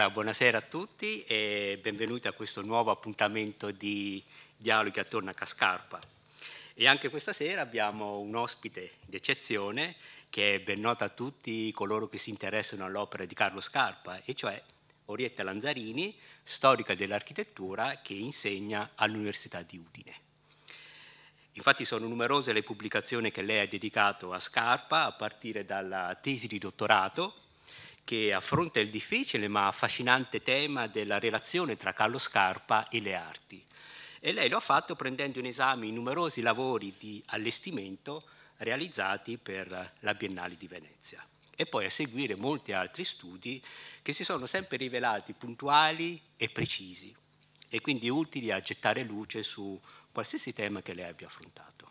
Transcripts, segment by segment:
Allora, buonasera a tutti e benvenuti a questo nuovo appuntamento di dialoghi attorno a Cascarpa. E anche questa sera abbiamo un ospite d'eccezione che è ben nota a tutti coloro che si interessano all'opera di Carlo Scarpa, e cioè Orietta Lanzarini, storica dell'architettura che insegna all'Università di Udine. Infatti sono numerose le pubblicazioni che lei ha dedicato a Scarpa, a partire dalla tesi di dottorato che affronta il difficile ma affascinante tema della relazione tra Carlo Scarpa e le arti. E lei lo ha fatto prendendo in esame i numerosi lavori di allestimento realizzati per la Biennale di Venezia e poi a seguire molti altri studi che si sono sempre rivelati puntuali e precisi e quindi utili a gettare luce su qualsiasi tema che lei abbia affrontato.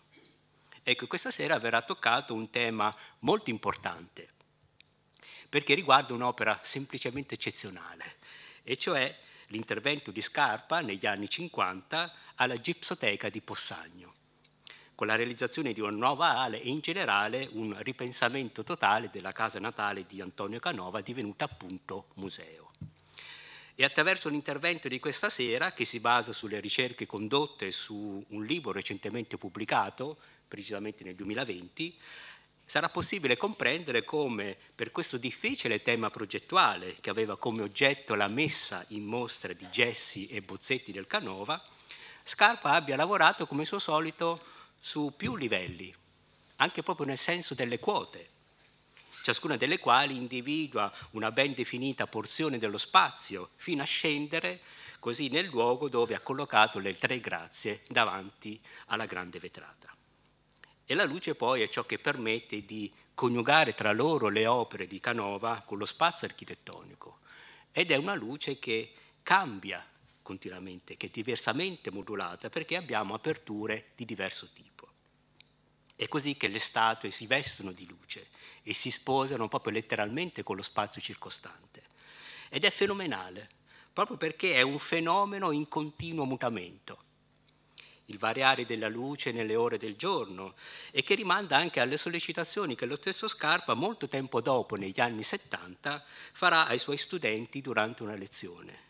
Ecco, questa sera verrà toccato un tema molto importante, perché riguarda un'opera semplicemente eccezionale, e cioè l'intervento di Scarpa negli anni 50 alla Gipsoteca di Possagno, con la realizzazione di una nuova ale e in generale un ripensamento totale della casa natale di Antonio Canova divenuta appunto museo. E attraverso l'intervento di questa sera, che si basa sulle ricerche condotte su un libro recentemente pubblicato, precisamente nel 2020, sarà possibile comprendere come per questo difficile tema progettuale che aveva come oggetto la messa in mostra di gessi e bozzetti del Canova, Scarpa abbia lavorato come suo solito su più livelli, anche proprio nel senso delle quote, ciascuna delle quali individua una ben definita porzione dello spazio, fino a scendere così nel luogo dove ha collocato le tre grazie davanti alla grande vetrata. E la luce poi è ciò che permette di coniugare tra loro le opere di Canova con lo spazio architettonico. Ed è una luce che cambia continuamente, che è diversamente modulata perché abbiamo aperture di diverso tipo. È così che le statue si vestono di luce e si sposano proprio letteralmente con lo spazio circostante. Ed è fenomenale, proprio perché è un fenomeno in continuo mutamento il variare della luce nelle ore del giorno e che rimanda anche alle sollecitazioni che lo stesso Scarpa molto tempo dopo, negli anni 70, farà ai suoi studenti durante una lezione.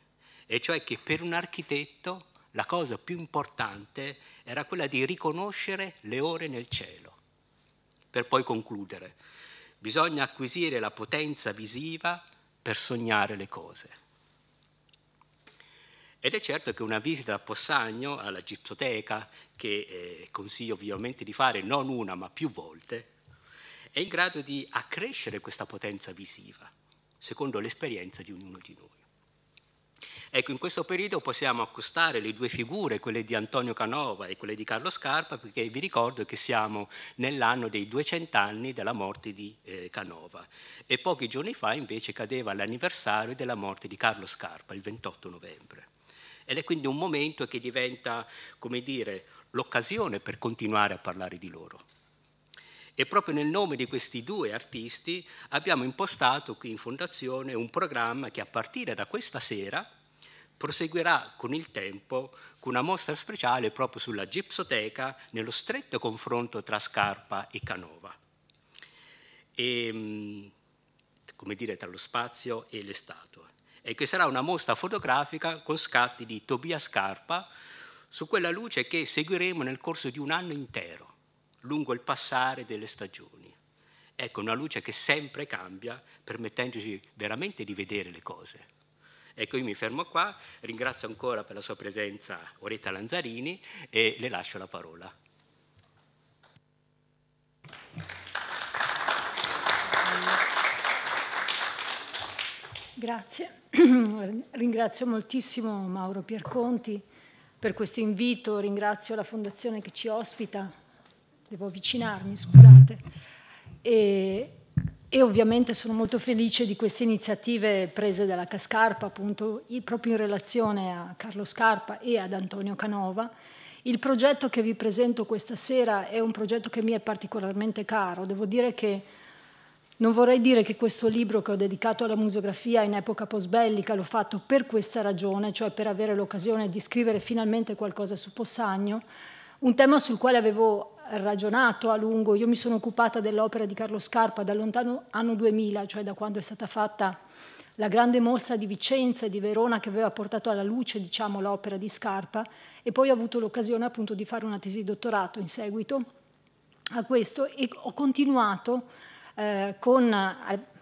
E cioè che per un architetto la cosa più importante era quella di riconoscere le ore nel cielo. Per poi concludere, bisogna acquisire la potenza visiva per sognare le cose. Ed è certo che una visita a Possagno, alla gipsoteca, che eh, consiglio vivamente di fare non una ma più volte, è in grado di accrescere questa potenza visiva, secondo l'esperienza di ognuno di noi. Ecco, in questo periodo possiamo accostare le due figure, quelle di Antonio Canova e quelle di Carlo Scarpa, perché vi ricordo che siamo nell'anno dei 200 anni della morte di eh, Canova e pochi giorni fa invece cadeva l'anniversario della morte di Carlo Scarpa, il 28 novembre ed è quindi un momento che diventa, come dire, l'occasione per continuare a parlare di loro. E proprio nel nome di questi due artisti abbiamo impostato qui in Fondazione un programma che a partire da questa sera proseguirà con il tempo con una mostra speciale proprio sulla gipsoteca nello stretto confronto tra Scarpa e Canova. E, ehm, come dire, tra lo spazio e le statue e che sarà una mostra fotografica con scatti di Tobia Scarpa su quella luce che seguiremo nel corso di un anno intero, lungo il passare delle stagioni. Ecco, una luce che sempre cambia, permettendoci veramente di vedere le cose. Ecco, io mi fermo qua, ringrazio ancora per la sua presenza Oretta Lanzarini e le lascio la parola. Grazie. Ringrazio moltissimo Mauro Pierconti per questo invito, ringrazio la fondazione che ci ospita, devo avvicinarmi, scusate, e, e ovviamente sono molto felice di queste iniziative prese dalla Cascarpa, appunto, proprio in relazione a Carlo Scarpa e ad Antonio Canova. Il progetto che vi presento questa sera è un progetto che mi è particolarmente caro, devo dire che non vorrei dire che questo libro che ho dedicato alla museografia in epoca postbellica l'ho fatto per questa ragione, cioè per avere l'occasione di scrivere finalmente qualcosa su Possagno, un tema sul quale avevo ragionato a lungo. Io mi sono occupata dell'opera di Carlo Scarpa dal lontano anno 2000, cioè da quando è stata fatta la grande mostra di Vicenza e di Verona che aveva portato alla luce diciamo, l'opera di Scarpa e poi ho avuto l'occasione appunto di fare una tesi di dottorato in seguito a questo e ho continuato eh, con,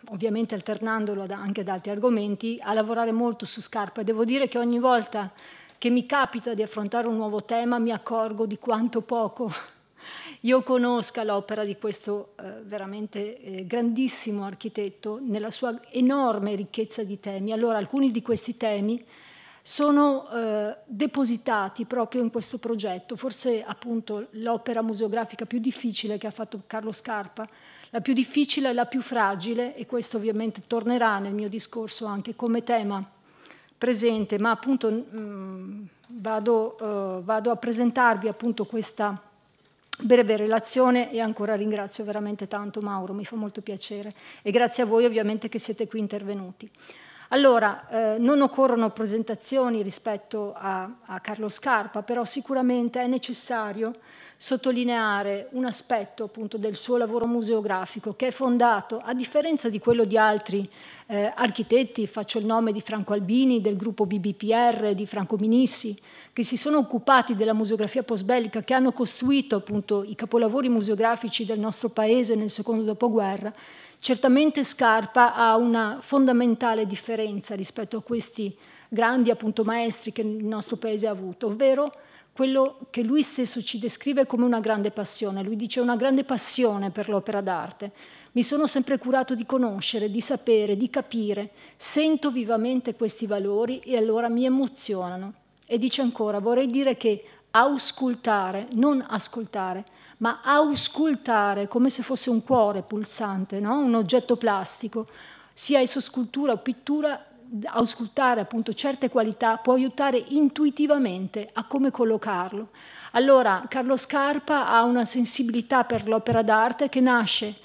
ovviamente alternandolo anche ad altri argomenti, a lavorare molto su Scarpa. Devo dire che ogni volta che mi capita di affrontare un nuovo tema mi accorgo di quanto poco io conosca l'opera di questo eh, veramente eh, grandissimo architetto nella sua enorme ricchezza di temi. Allora, alcuni di questi temi sono eh, depositati proprio in questo progetto, forse appunto l'opera museografica più difficile che ha fatto Carlo Scarpa, la più difficile, e la più fragile, e questo ovviamente tornerà nel mio discorso anche come tema presente, ma appunto mh, mm, vado, uh, vado a presentarvi appunto questa breve relazione e ancora ringrazio veramente tanto Mauro, mi fa molto piacere e grazie a voi ovviamente che siete qui intervenuti. Allora, eh, non occorrono presentazioni rispetto a, a Carlo Scarpa, però sicuramente è necessario sottolineare un aspetto appunto del suo lavoro museografico che è fondato, a differenza di quello di altri eh, architetti, faccio il nome di Franco Albini, del gruppo BBPR, di Franco Minissi, che si sono occupati della museografia postbellica, che hanno costruito appunto i capolavori museografici del nostro paese nel secondo dopoguerra, certamente Scarpa ha una fondamentale differenza rispetto a questi grandi appunto maestri che il nostro paese ha avuto, ovvero quello che lui stesso ci descrive come una grande passione. Lui dice una grande passione per l'opera d'arte. Mi sono sempre curato di conoscere, di sapere, di capire. Sento vivamente questi valori e allora mi emozionano. E dice ancora, vorrei dire che auscultare, non ascoltare, ma auscultare come se fosse un cuore pulsante, no? un oggetto plastico, sia esso scultura o pittura, auscultare appunto certe qualità può aiutare intuitivamente a come collocarlo. Allora Carlo Scarpa ha una sensibilità per l'opera d'arte che nasce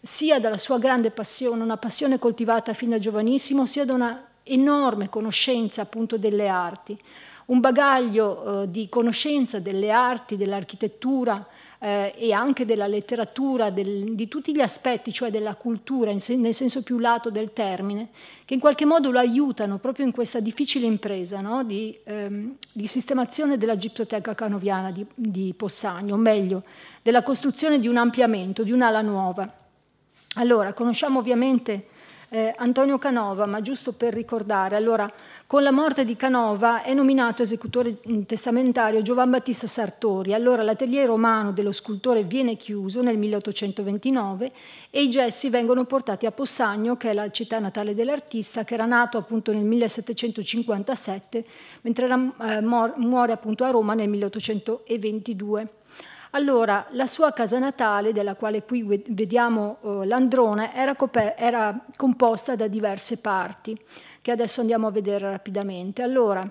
sia dalla sua grande passione, una passione coltivata fin da giovanissimo, sia da una enorme conoscenza appunto delle arti, un bagaglio eh, di conoscenza delle arti, dell'architettura, eh, e anche della letteratura, del, di tutti gli aspetti, cioè della cultura sen nel senso più lato del termine, che in qualche modo lo aiutano proprio in questa difficile impresa no? di, ehm, di, sistemazione della gipsoteca canoviana di, di Possagno, o meglio, della costruzione di un ampliamento, di un'ala nuova. Allora, conosciamo ovviamente eh, Antonio Canova, ma giusto per ricordare, allora con la morte di Canova è nominato esecutore mm, testamentario Giovan Battista Sartori, allora l'atelier romano dello scultore viene chiuso nel 1829 e i gessi vengono portati a Possagno, che è la città natale dell'artista, che era nato appunto nel 1757, mentre era, eh, muore appunto a Roma nel 1822. Allora, la sua casa natale, della quale qui vediamo eh, l'androne, era, era, composta da diverse parti, che adesso andiamo a vedere rapidamente. Allora,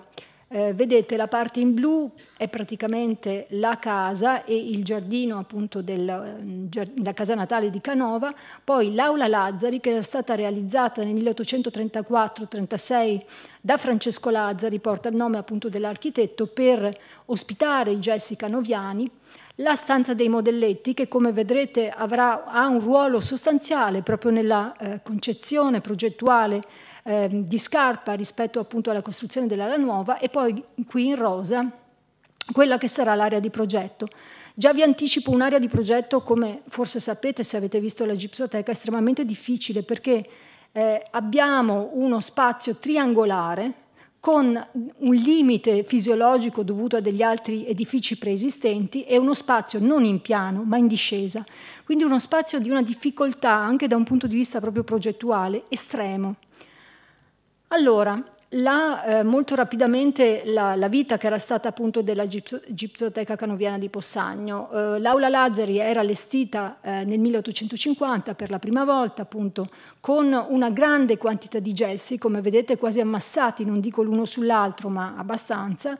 eh, vedete la parte in blu è praticamente la casa e il giardino appunto della mm, casa natale di Canova, poi l'aula Lazzari che era stata realizzata nel 1834-36 da Francesco Lazzari, porta il nome appunto dell'architetto, per ospitare i gessi canoviani la stanza dei modelletti che come vedrete avrà, ha un ruolo sostanziale proprio nella eh, concezione progettuale eh, di Scarpa rispetto appunto alla costruzione dell'area nuova e poi qui in rosa quella che sarà l'area di progetto. Già vi anticipo un'area di progetto, come forse sapete se avete visto la gipsoteca, estremamente difficile perché eh, abbiamo uno spazio triangolare con un limite fisiologico dovuto a degli altri edifici preesistenti e uno spazio non in piano ma in discesa, quindi uno spazio di una difficoltà anche da un punto di vista proprio progettuale estremo. Allora, là eh, molto rapidamente la, la, vita che era stata appunto della Gipsoteca Canoviana di Possagno. Eh, L'aula Lazzari era allestita eh, nel 1850 per la prima volta appunto con una grande quantità di gessi, come vedete quasi ammassati, non dico l'uno sull'altro ma abbastanza,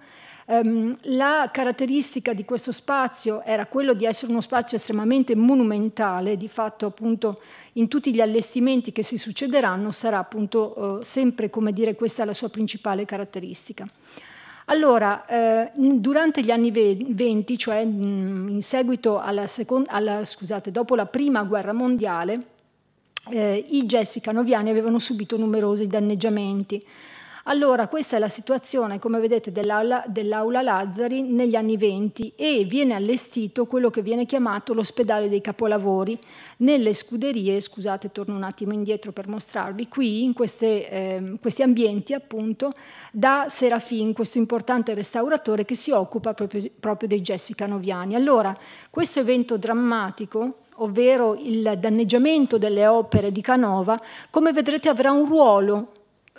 Ehm, la caratteristica di questo spazio era quello di essere uno spazio estremamente monumentale, di fatto appunto in tutti gli allestimenti che si succederanno sarà appunto eh, sempre, come dire, questa la sua principale caratteristica. Allora, eh, durante gli anni 20, cioè in seguito alla, seconda, alla scusate, dopo la prima guerra mondiale, eh, i gessi canoviani avevano subito numerosi danneggiamenti. Allora, questa è la situazione, come vedete, dell'aula, dell'aula Lazzari negli anni 20 e viene allestito quello che viene chiamato l'ospedale dei capolavori nelle scuderie, scusate, torno un attimo indietro per mostrarvi, qui in queste, eh, questi ambienti appunto da Serafin, questo importante restauratore che si occupa proprio, proprio dei gessi canoviani. Allora, questo evento drammatico ovvero il danneggiamento delle opere di Canova, come vedrete avrà un ruolo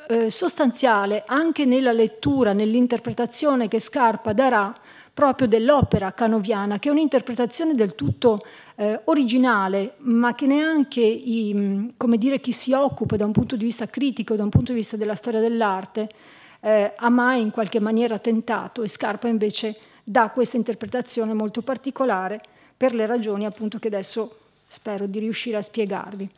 eh, sostanziale anche nella lettura, nell'interpretazione che Scarpa darà proprio dell'opera canoviana, che è un'interpretazione del tutto eh, originale, ma che neanche i, mm, dire, chi si occupa da un punto di vista critico, da un punto di vista della storia dell'arte, eh, ha mai in qualche maniera tentato e Scarpa invece dà questa interpretazione molto particolare per le ragioni appunto che adesso spero di riuscire a spiegarvi.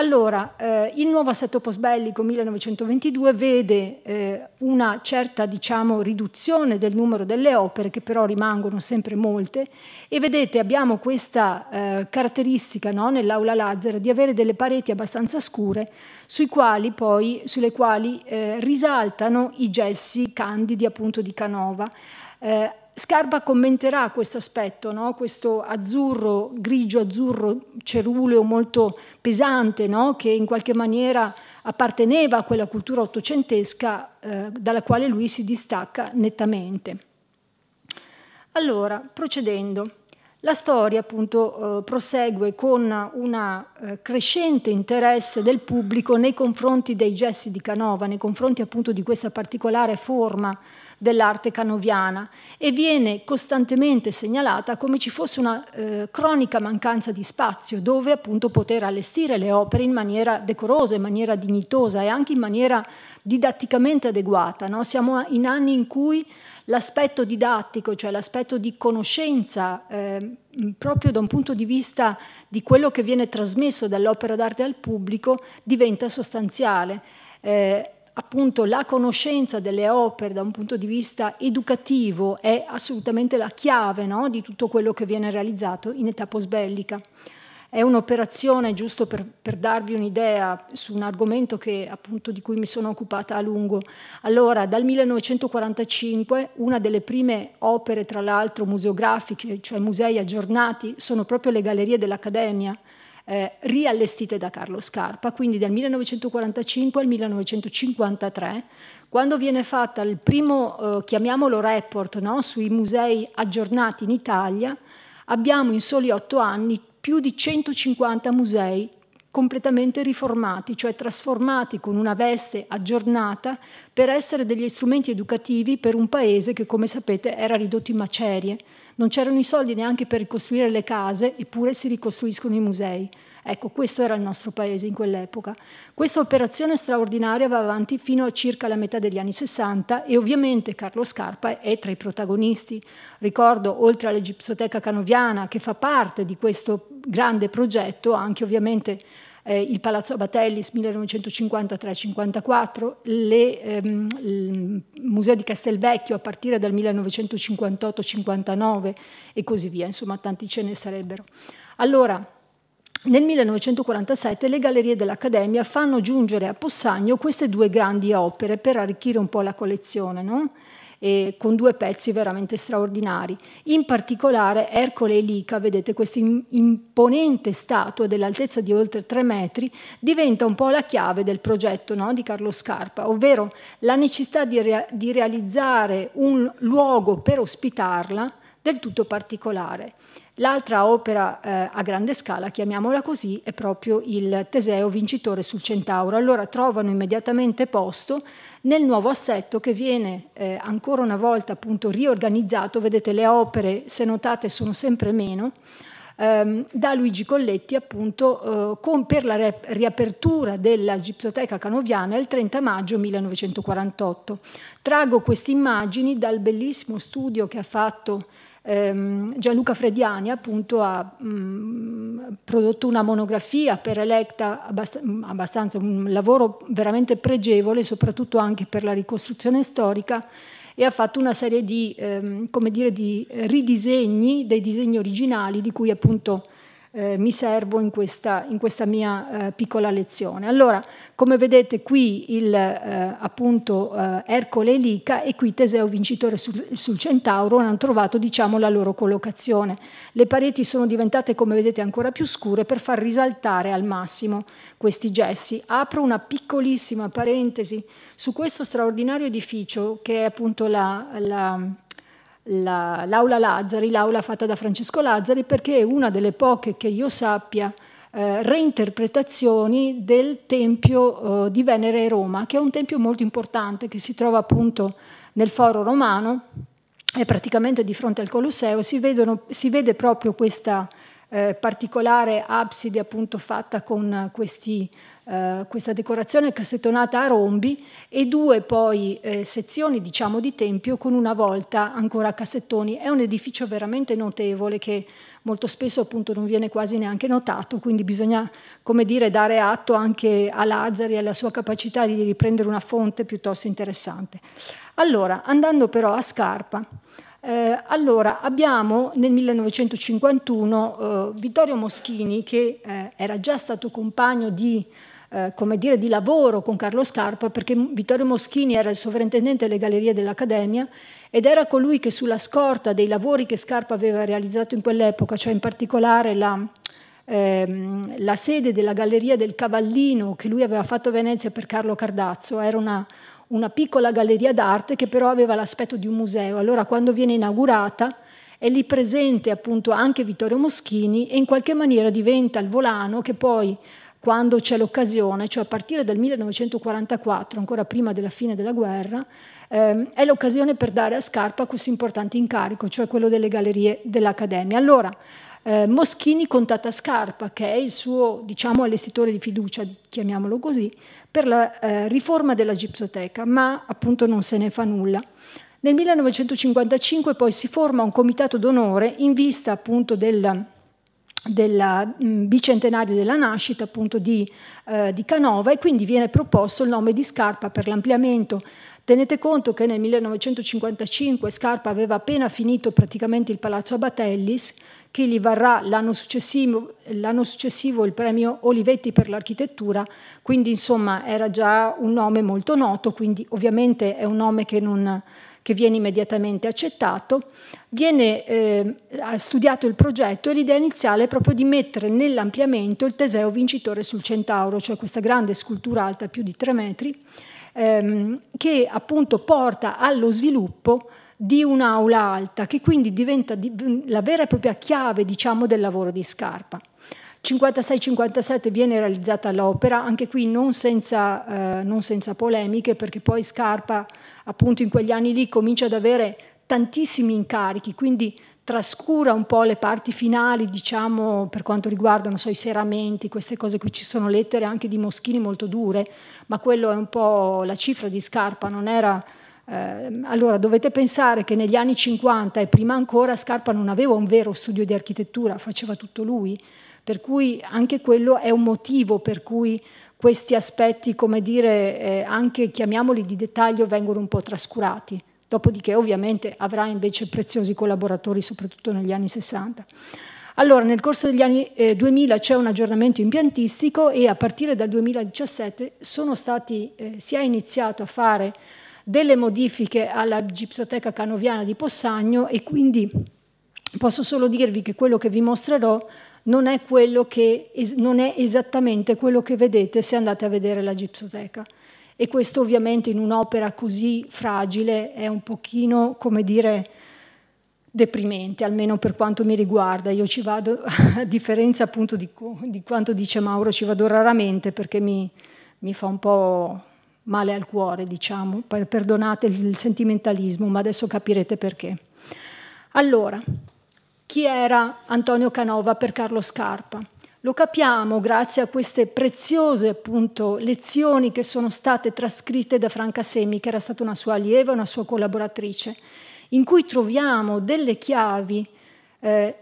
Allora, eh, il nuovo assetto postbellico 1922 vede eh, una certa diciamo, riduzione del numero delle opere, che però rimangono sempre molte, e vedete abbiamo questa eh, caratteristica no, nell'aula Lazzara di avere delle pareti abbastanza scure sui quali poi, sulle quali eh, risaltano i gessi candidi appunto di Canova. Eh, Scarpa commenterà questo aspetto, no? questo azzurro, grigio-azzurro ceruleo molto pesante no? che in qualche maniera apparteneva a quella cultura ottocentesca eh, dalla quale lui si distacca nettamente. Allora, procedendo, la storia appunto eh, prosegue con un eh, crescente interesse del pubblico nei confronti dei gessi di Canova, nei confronti appunto di questa particolare forma dell'arte canoviana e viene costantemente segnalata come ci fosse una eh, cronica mancanza di spazio dove appunto poter allestire le opere in maniera decorosa, in maniera dignitosa e anche in maniera didatticamente adeguata. No? Siamo in anni in cui l'aspetto didattico, cioè l'aspetto di conoscenza, eh, proprio da un punto di vista di quello che viene trasmesso dall'opera d'arte al pubblico, diventa sostanziale. Eh, appunto la conoscenza delle opere da un punto di vista educativo è assolutamente la chiave no, di tutto quello che viene realizzato in età posbellica. È un'operazione, giusto per, per darvi un'idea, su un argomento che, appunto, di cui mi sono occupata a lungo. Allora, dal 1945, una delle prime opere, tra l'altro, museografiche, cioè musei aggiornati, sono proprio le gallerie dell'Accademia, eh, riallestite da Carlo Scarpa, quindi dal 1945 al 1953, quando viene fatta il primo, eh, chiamiamolo report, no, sui musei aggiornati in Italia, abbiamo in soli otto anni più di 150 musei completamente riformati, cioè trasformati con una veste aggiornata per essere degli strumenti educativi per un paese che, come sapete, era ridotto in macerie. Non c'erano i soldi neanche per ricostruire le case, eppure si ricostruiscono i musei. Ecco, questo era il nostro paese in quell'epoca. Questa operazione straordinaria va avanti fino a circa la metà degli anni 60 e ovviamente Carlo Scarpa è tra i protagonisti. Ricordo, oltre all'Egipsoteca Canoviana, che fa parte di questo grande progetto, anche ovviamente eh, il Palazzo Abatellis 1953-54, ehm, il Museo di Castelvecchio a partire dal 1958-59 e così via, insomma tanti ce ne sarebbero. Allora, nel 1947 le gallerie dell'Accademia fanno giungere a Possagno queste due grandi opere per arricchire un po' la collezione, no? eh, con due pezzi veramente straordinari. In particolare Ercole e Lica, vedete questa imponente statua dell'altezza di oltre tre metri, diventa un po' la chiave del progetto no, di Carlo Scarpa, ovvero la necessità di, rea di realizzare un luogo per ospitarla del tutto particolare. L'altra opera eh, a grande scala, chiamiamola così, è proprio il Teseo vincitore sul Centauro. Allora trovano immediatamente posto nel nuovo assetto che viene eh, ancora una volta appunto riorganizzato, vedete le opere se notate sono sempre meno, ehm, da Luigi Colletti appunto eh, con, per la riapertura della Gipsoteca Canoviana il 30 maggio 1948. Traggo queste immagini dal bellissimo studio che ha fatto ehm, Gianluca Frediani appunto ha mh, mm, prodotto una monografia per Electa, abbast mm, abbastanza un lavoro veramente pregevole, soprattutto anche per la ricostruzione storica, e ha fatto una serie di, ehm, come dire, di ridisegni dei disegni originali di cui appunto eh, mi servo in questa, in questa mia eh, piccola lezione. Allora, come vedete qui il, eh, appunto eh, Ercole e Lica e qui Teseo vincitore sul, sul, Centauro hanno trovato diciamo, la loro collocazione. Le pareti sono diventate, come vedete, ancora più scure per far risaltare al massimo questi gessi. Apro una piccolissima parentesi su questo straordinario edificio che è appunto la, la la, l'aula Lazzari, l'aula fatta da Francesco Lazzari, perché è una delle poche che io sappia eh, reinterpretazioni del Tempio eh, di Venere e Roma, che è un tempio molto importante che si trova appunto nel foro romano, è praticamente di fronte al Colosseo, si, vedono, si vede proprio questa eh, particolare abside appunto fatta con questi eh, questa decorazione cassettonata a rombi e due poi eh, sezioni diciamo di tempio con una volta ancora a cassettoni. È un edificio veramente notevole che molto spesso appunto non viene quasi neanche notato, quindi bisogna come dire dare atto anche a Lazzari e alla sua capacità di riprendere una fonte piuttosto interessante. Allora, andando però a Scarpa, eh, allora, abbiamo nel 1951 eh, Vittorio Moschini, che eh, era già stato compagno di eh, come dire, di lavoro con Carlo Scarpa, perché Vittorio Moschini era il sovrintendente delle gallerie dell'Accademia ed era colui che sulla scorta dei lavori che Scarpa aveva realizzato in quell'epoca, cioè in particolare la, ehm, la sede della Galleria del Cavallino che lui aveva fatto a Venezia per Carlo Cardazzo, era una, una piccola galleria d'arte che però aveva l'aspetto di un museo. Allora quando viene inaugurata è lì presente appunto anche Vittorio Moschini e in qualche maniera diventa il volano che poi quando c'è l'occasione, cioè a partire dal 1944, ancora prima della fine della guerra, ehm, è l'occasione per dare a Scarpa questo importante incarico, cioè quello delle gallerie dell'Accademia. Allora, eh, Moschini contatta Scarpa, che è il suo, diciamo, allestitore di fiducia, chiamiamolo così, per la eh, riforma della gipsoteca, ma appunto non se ne fa nulla. Nel 1955 poi si forma un comitato d'onore in vista appunto del del mm, bicentenario della nascita appunto di, eh, di, Canova e quindi viene proposto il nome di Scarpa per l'ampliamento. Tenete conto che nel 1955 Scarpa aveva appena finito praticamente il Palazzo Abatellis, che gli varrà l'anno successivo, successivo, il premio Olivetti per l'architettura, quindi insomma era già un nome molto noto, quindi ovviamente è un nome che, non, che viene immediatamente accettato viene eh, studiato il progetto e l'idea iniziale è proprio di mettere nell'ampliamento il Teseo vincitore sul Centauro, cioè questa grande scultura alta più di tre metri, ehm, che appunto porta allo sviluppo di un'aula alta, che quindi diventa la vera e propria chiave diciamo, del lavoro di Scarpa. 56-57 viene realizzata l'opera, anche qui non senza, eh, non senza polemiche, perché poi Scarpa appunto in quegli anni lì comincia ad avere tantissimi incarichi, quindi trascura un po' le parti finali, diciamo, per quanto riguardano so, i seramenti, queste cose qui, ci sono lettere anche di Moschini molto dure, ma quello è un po' la cifra di Scarpa, non era... Eh, allora, dovete pensare che negli anni 50 e prima ancora Scarpa non aveva un vero studio di architettura, faceva tutto lui, per cui anche quello è un motivo per cui questi aspetti, come dire, eh, anche chiamiamoli di dettaglio, vengono un po' trascurati dopodiché ovviamente avrà invece preziosi collaboratori soprattutto negli anni 60. Allora, nel corso degli anni eh, 2000 c'è un aggiornamento impiantistico e a partire dal 2017 stati, eh, si è iniziato a fare delle modifiche alla gipsoteca canoviana di Possagno e quindi posso solo dirvi che quello che vi mostrerò non è, che, non è esattamente quello che vedete se andate a vedere la gipsoteca e questo ovviamente in un'opera così fragile è un pochino, come dire, deprimente, almeno per quanto mi riguarda. Io ci vado, a differenza appunto di, di quanto dice Mauro, ci vado raramente perché mi, mi fa un po' male al cuore, diciamo. Perdonate il sentimentalismo, ma adesso capirete perché. Allora, chi era Antonio Canova per Carlo Scarpa? Lo capiamo grazie a queste preziose appunto, lezioni che sono state trascritte da Franca Semi, che era stata una sua allieva, una sua collaboratrice, in cui troviamo delle chiavi eh,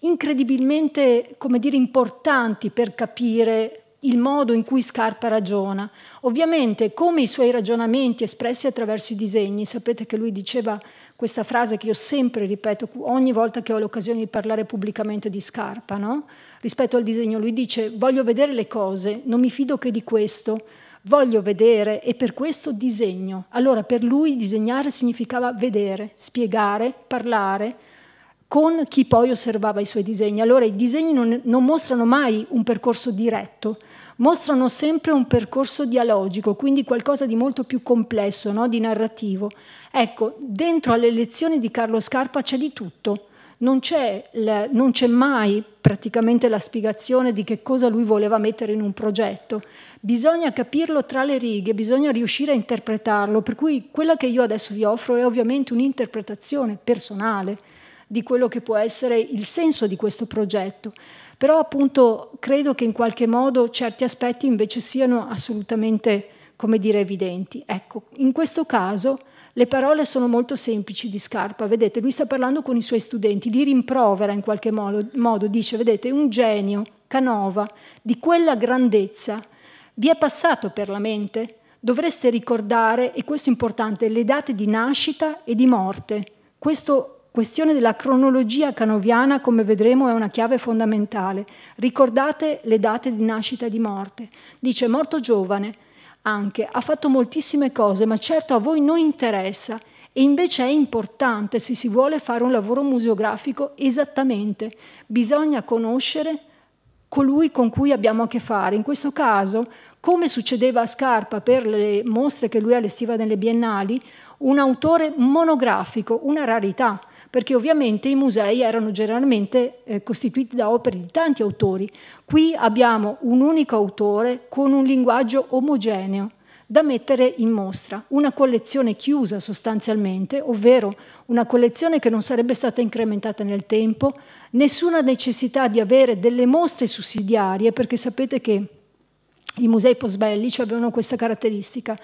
incredibilmente dire, importanti per capire il modo in cui Scarpa ragiona. Ovviamente, come i suoi ragionamenti espressi attraverso i disegni, sapete che lui diceva questa frase che io sempre ripeto ogni volta che ho l'occasione di parlare pubblicamente di Scarpa, no? rispetto al disegno, lui dice voglio vedere le cose, non mi fido che di questo, voglio vedere e per questo disegno. Allora per lui disegnare significava vedere, spiegare, parlare con chi poi osservava i suoi disegni. Allora i disegni non, non mostrano mai un percorso diretto, mostrano sempre un percorso dialogico, quindi qualcosa di molto più complesso, no? di narrativo. Ecco, dentro alle lezioni di Carlo Scarpa c'è di tutto. Non c'è, mai praticamente la spiegazione di che cosa lui voleva mettere in un progetto. Bisogna capirlo tra le righe, bisogna riuscire a interpretarlo, per cui quella che io adesso vi offro è ovviamente un'interpretazione personale di quello che può essere il senso di questo progetto, però appunto credo che in qualche modo certi aspetti invece siano assolutamente, come dire, evidenti. Ecco, in questo caso le parole sono molto semplici di Scarpa, vedete, lui sta parlando con i suoi studenti, li rimprovera in qualche modo, modo dice, vedete, un genio, Canova, di quella grandezza, vi è passato per la mente? Dovreste ricordare, e questo è importante, le date di nascita e di morte. Questo questione della cronologia canoviana, come vedremo, è una chiave fondamentale. Ricordate le date di nascita e di morte. Dice morto giovane, anche, ha fatto moltissime cose, ma certo a voi non interessa e invece è importante se si vuole fare un lavoro museografico esattamente. Bisogna conoscere colui con cui abbiamo a che fare. In questo caso, come succedeva a Scarpa per le mostre che lui allestiva nelle biennali, un autore monografico, una rarità perché ovviamente i musei erano generalmente eh, costituiti da opere di tanti autori. Qui abbiamo un unico autore con un linguaggio omogeneo da mettere in mostra, una collezione chiusa sostanzialmente, ovvero una collezione che non sarebbe stata incrementata nel tempo, nessuna necessità di avere delle mostre sussidiarie, perché sapete che i musei postbellici avevano questa caratteristica,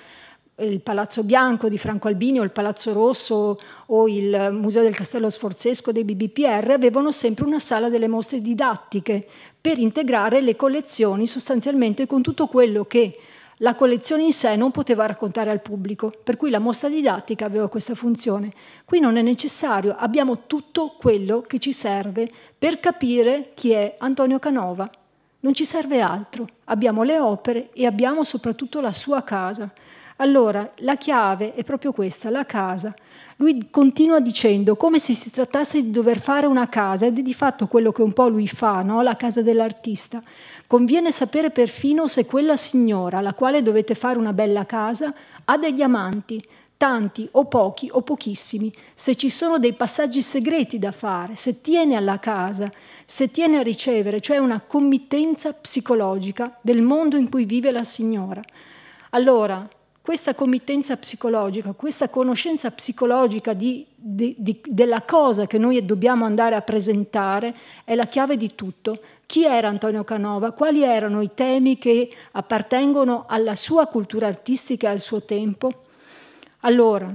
il Palazzo Bianco di Franco Albini o il Palazzo Rosso o il Museo del Castello Sforzesco dei BBPR avevano sempre una sala delle mostre didattiche per integrare le collezioni sostanzialmente con tutto quello che la collezione in sé non poteva raccontare al pubblico, per cui la mostra didattica aveva questa funzione. Qui non è necessario, abbiamo tutto quello che ci serve per capire chi è Antonio Canova. Non ci serve altro, abbiamo le opere e abbiamo soprattutto la sua casa. Allora, la chiave è proprio questa, la casa. Lui continua dicendo come se si trattasse di dover fare una casa ed è di fatto quello che un po' lui fa, no? la casa dell'artista. Conviene sapere perfino se quella signora, alla quale dovete fare una bella casa, ha degli amanti, tanti o pochi o pochissimi, se ci sono dei passaggi segreti da fare, se tiene alla casa, se tiene a ricevere, cioè una committenza psicologica del mondo in cui vive la signora. Allora, questa committenza psicologica, questa conoscenza psicologica di, di, di, della cosa che noi dobbiamo andare a presentare è la chiave di tutto. Chi era Antonio Canova? Quali erano i temi che appartengono alla sua cultura artistica e al suo tempo? Allora,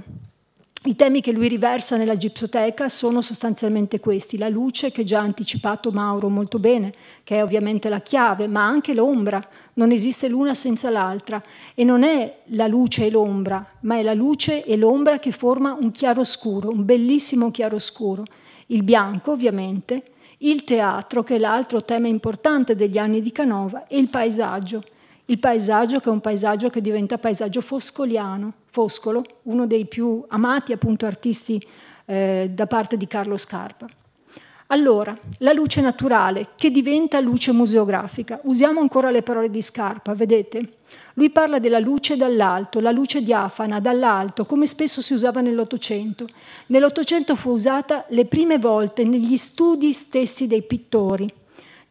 i temi che lui riversa nella gipsoteca sono sostanzialmente questi, la luce che già ha anticipato Mauro molto bene, che è ovviamente la chiave, ma anche l'ombra, non esiste l'una senza l'altra e non è la luce e l'ombra, ma è la luce e l'ombra che forma un chiaroscuro, un bellissimo chiaroscuro, il bianco ovviamente, il teatro che è l'altro tema importante degli anni di Canova e il paesaggio il paesaggio che è un paesaggio che diventa paesaggio foscoliano, Foscolo, uno dei più amati appunto artisti eh, da parte di Carlo Scarpa. Allora, la luce naturale che diventa luce museografica. Usiamo ancora le parole di Scarpa, vedete? Lui parla della luce dall'alto, la luce diafana dall'alto, come spesso si usava nell'Ottocento. Nell'Ottocento fu usata le prime volte negli studi stessi dei pittori,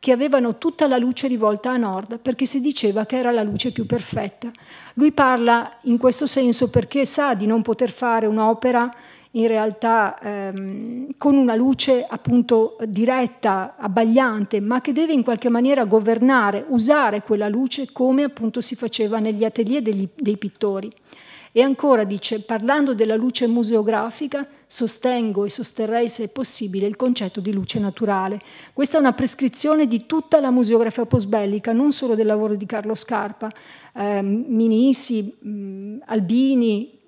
che avevano tutta la luce rivolta a nord, perché si diceva che era la luce più perfetta. Lui parla in questo senso perché sa di non poter fare un'opera in realtà ehm, con una luce appunto diretta, abbagliante, ma che deve in qualche maniera governare, usare quella luce come appunto si faceva negli atelier degli, dei pittori. E ancora dice, parlando della luce museografica, sostengo e sosterrei se possibile il concetto di luce naturale. Questa è una prescrizione di tutta la museografia postbellica, non solo del lavoro di Carlo Scarpa, eh, Minisi, Albini,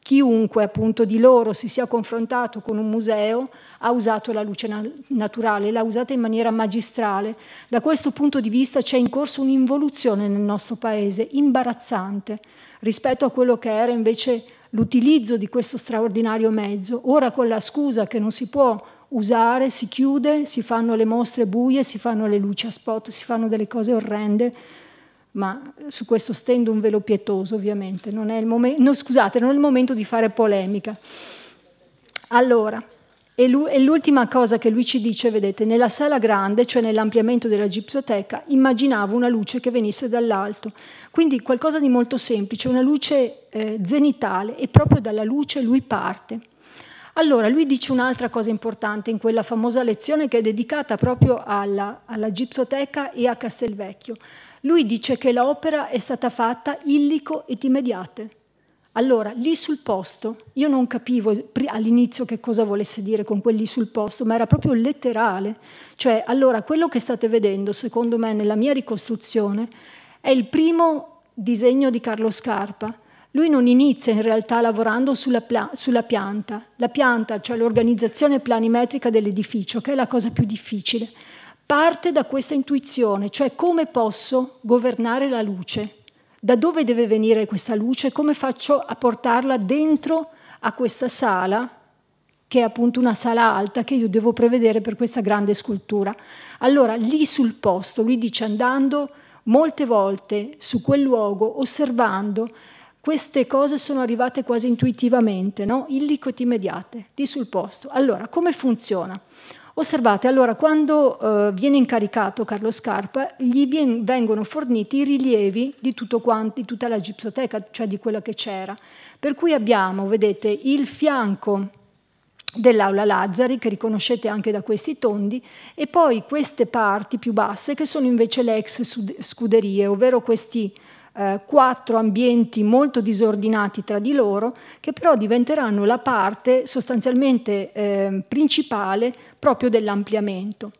chiunque appunto di loro si sia confrontato con un museo ha usato la luce naturale, l'ha usata in maniera magistrale. Da questo punto di vista c'è in corso un'involuzione nel nostro paese imbarazzante rispetto a quello che era invece l'utilizzo di questo straordinario mezzo. Ora con la scusa che non si può usare, si chiude, si fanno le mostre buie, si fanno le luci a spot, si fanno delle cose orrende, ma su questo stendo un velo pietoso ovviamente, non è il, momento, scusate, non è il momento di fare polemica. Allora, e, l'ultima cosa che lui ci dice, vedete, nella sala grande, cioè nell'ampliamento della gipsoteca, immaginavo una luce che venisse dall'alto. Quindi qualcosa di molto semplice, una luce eh, zenitale e proprio dalla luce lui parte. Allora, lui dice un'altra cosa importante in quella famosa lezione che è dedicata proprio alla, alla gipsoteca e a Castelvecchio. Lui dice che l'opera è stata fatta illico et immediate allora, lì sul posto, io non capivo all'inizio che cosa volesse dire con quel sul posto, ma era proprio letterale. Cioè, allora, quello che state vedendo, secondo me, nella mia ricostruzione, è il primo disegno di Carlo Scarpa. Lui non inizia in realtà lavorando sulla, sulla pianta. La pianta, cioè l'organizzazione planimetrica dell'edificio, che è la cosa più difficile, parte da questa intuizione, cioè come posso governare la luce da dove deve venire questa luce, come faccio a portarla dentro a questa sala che è appunto una sala alta che io devo prevedere per questa grande scultura. Allora lì sul posto, lui dice andando molte volte su quel luogo, osservando, queste cose sono arrivate quasi intuitivamente, no? illicote immediate, lì sul posto. Allora, come funziona? Osservate, allora, quando eh, viene incaricato Carlo Scarpa, gli vengono forniti i rilievi di, quanti, di tutta la gipsoteca, cioè di quello che c'era. Per cui abbiamo, vedete, il fianco dell'aula Lazzari, che riconoscete anche da questi tondi, e poi queste parti più basse che sono invece le ex scuderie, ovvero questi eh, quattro ambienti molto disordinati tra di loro, che però diventeranno la parte sostanzialmente eh, principale proprio dell'ampliamento.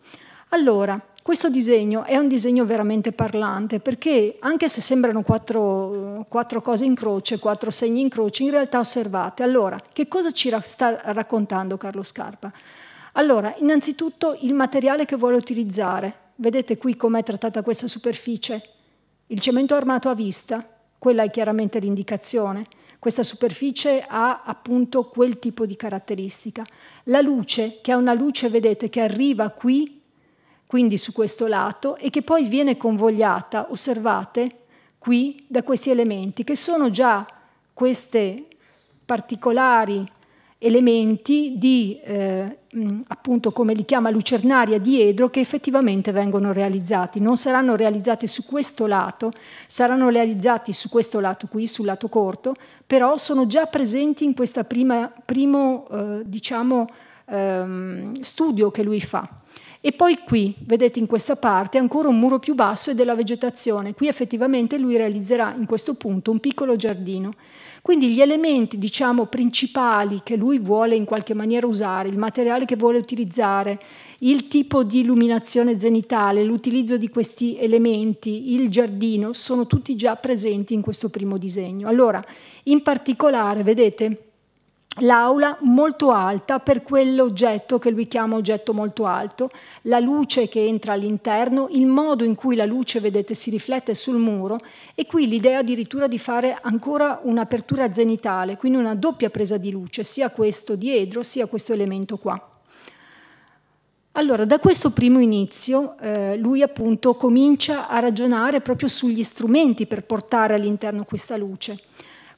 Allora, questo disegno è un disegno veramente parlante perché anche se sembrano quattro, quattro, cose in croce, quattro segni in croce, in realtà osservate. Allora, che cosa ci sta raccontando Carlo Scarpa? Allora, innanzitutto il materiale che vuole utilizzare. Vedete qui com'è trattata questa superficie? Il cemento armato a vista, quella è chiaramente l'indicazione, questa superficie ha appunto quel tipo di caratteristica. La luce, che è una luce, vedete, che arriva qui, quindi su questo lato, e che poi viene convogliata, osservate, qui da questi elementi, che sono già queste particolari elementi di, eh, mm, appunto come li chiama lucernaria di edro, che effettivamente vengono realizzati. Non saranno realizzati su questo lato, saranno realizzati su questo lato qui, sul lato corto, però sono già presenti in questo primo eh, diciamo, ehm, studio che lui fa. E poi qui, vedete in questa parte, ancora un muro più basso e della vegetazione. Qui effettivamente lui realizzerà in questo punto un piccolo giardino. Quindi gli elementi diciamo, principali che lui vuole in qualche maniera usare, il materiale che vuole utilizzare, il tipo di illuminazione zenitale, l'utilizzo di questi elementi, il giardino, sono tutti già presenti in questo primo disegno. Allora, in particolare, vedete, l'aula molto alta per quell'oggetto che lui chiama oggetto molto alto, la luce che entra all'interno, il modo in cui la luce, vedete, si riflette sul muro e qui l'idea addirittura di fare ancora un'apertura zenitale, quindi una doppia presa di luce, sia questo dietro sia questo elemento qua. Allora, da questo primo inizio eh, lui appunto comincia a ragionare proprio sugli strumenti per portare all'interno questa luce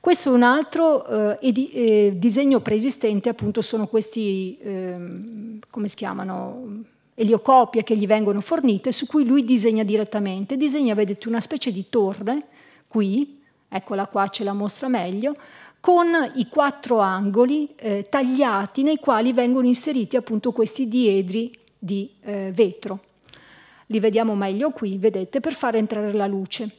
questo è un altro eh, eh, disegno preesistente, appunto sono questi, eh, come si chiamano, eliocopie che gli vengono fornite, su cui lui disegna direttamente. Disegna, vedete, una specie di torre, qui, eccola qua, ce la mostra meglio, con i quattro angoli eh, tagliati nei quali vengono inseriti appunto questi diedri di eh, vetro. Li vediamo meglio qui, vedete, per far entrare la luce.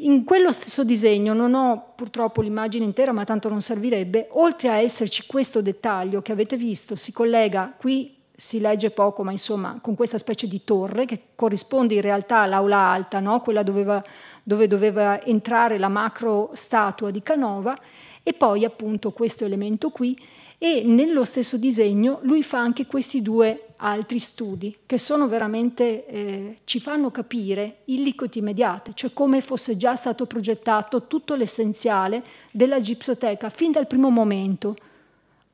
In quello stesso disegno, non ho purtroppo l'immagine intera, ma tanto non servirebbe, oltre a esserci questo dettaglio che avete visto, si collega qui, si legge poco, ma insomma con questa specie di torre che corrisponde in realtà all'aula alta, no? quella doveva, dove doveva entrare la macro statua di Canova, e poi appunto questo elemento qui e nello stesso disegno lui fa anche questi due altri studi che sono veramente, eh, ci fanno capire il liquido immediato, cioè come fosse già stato progettato tutto l'essenziale della gipsoteca fin dal primo momento,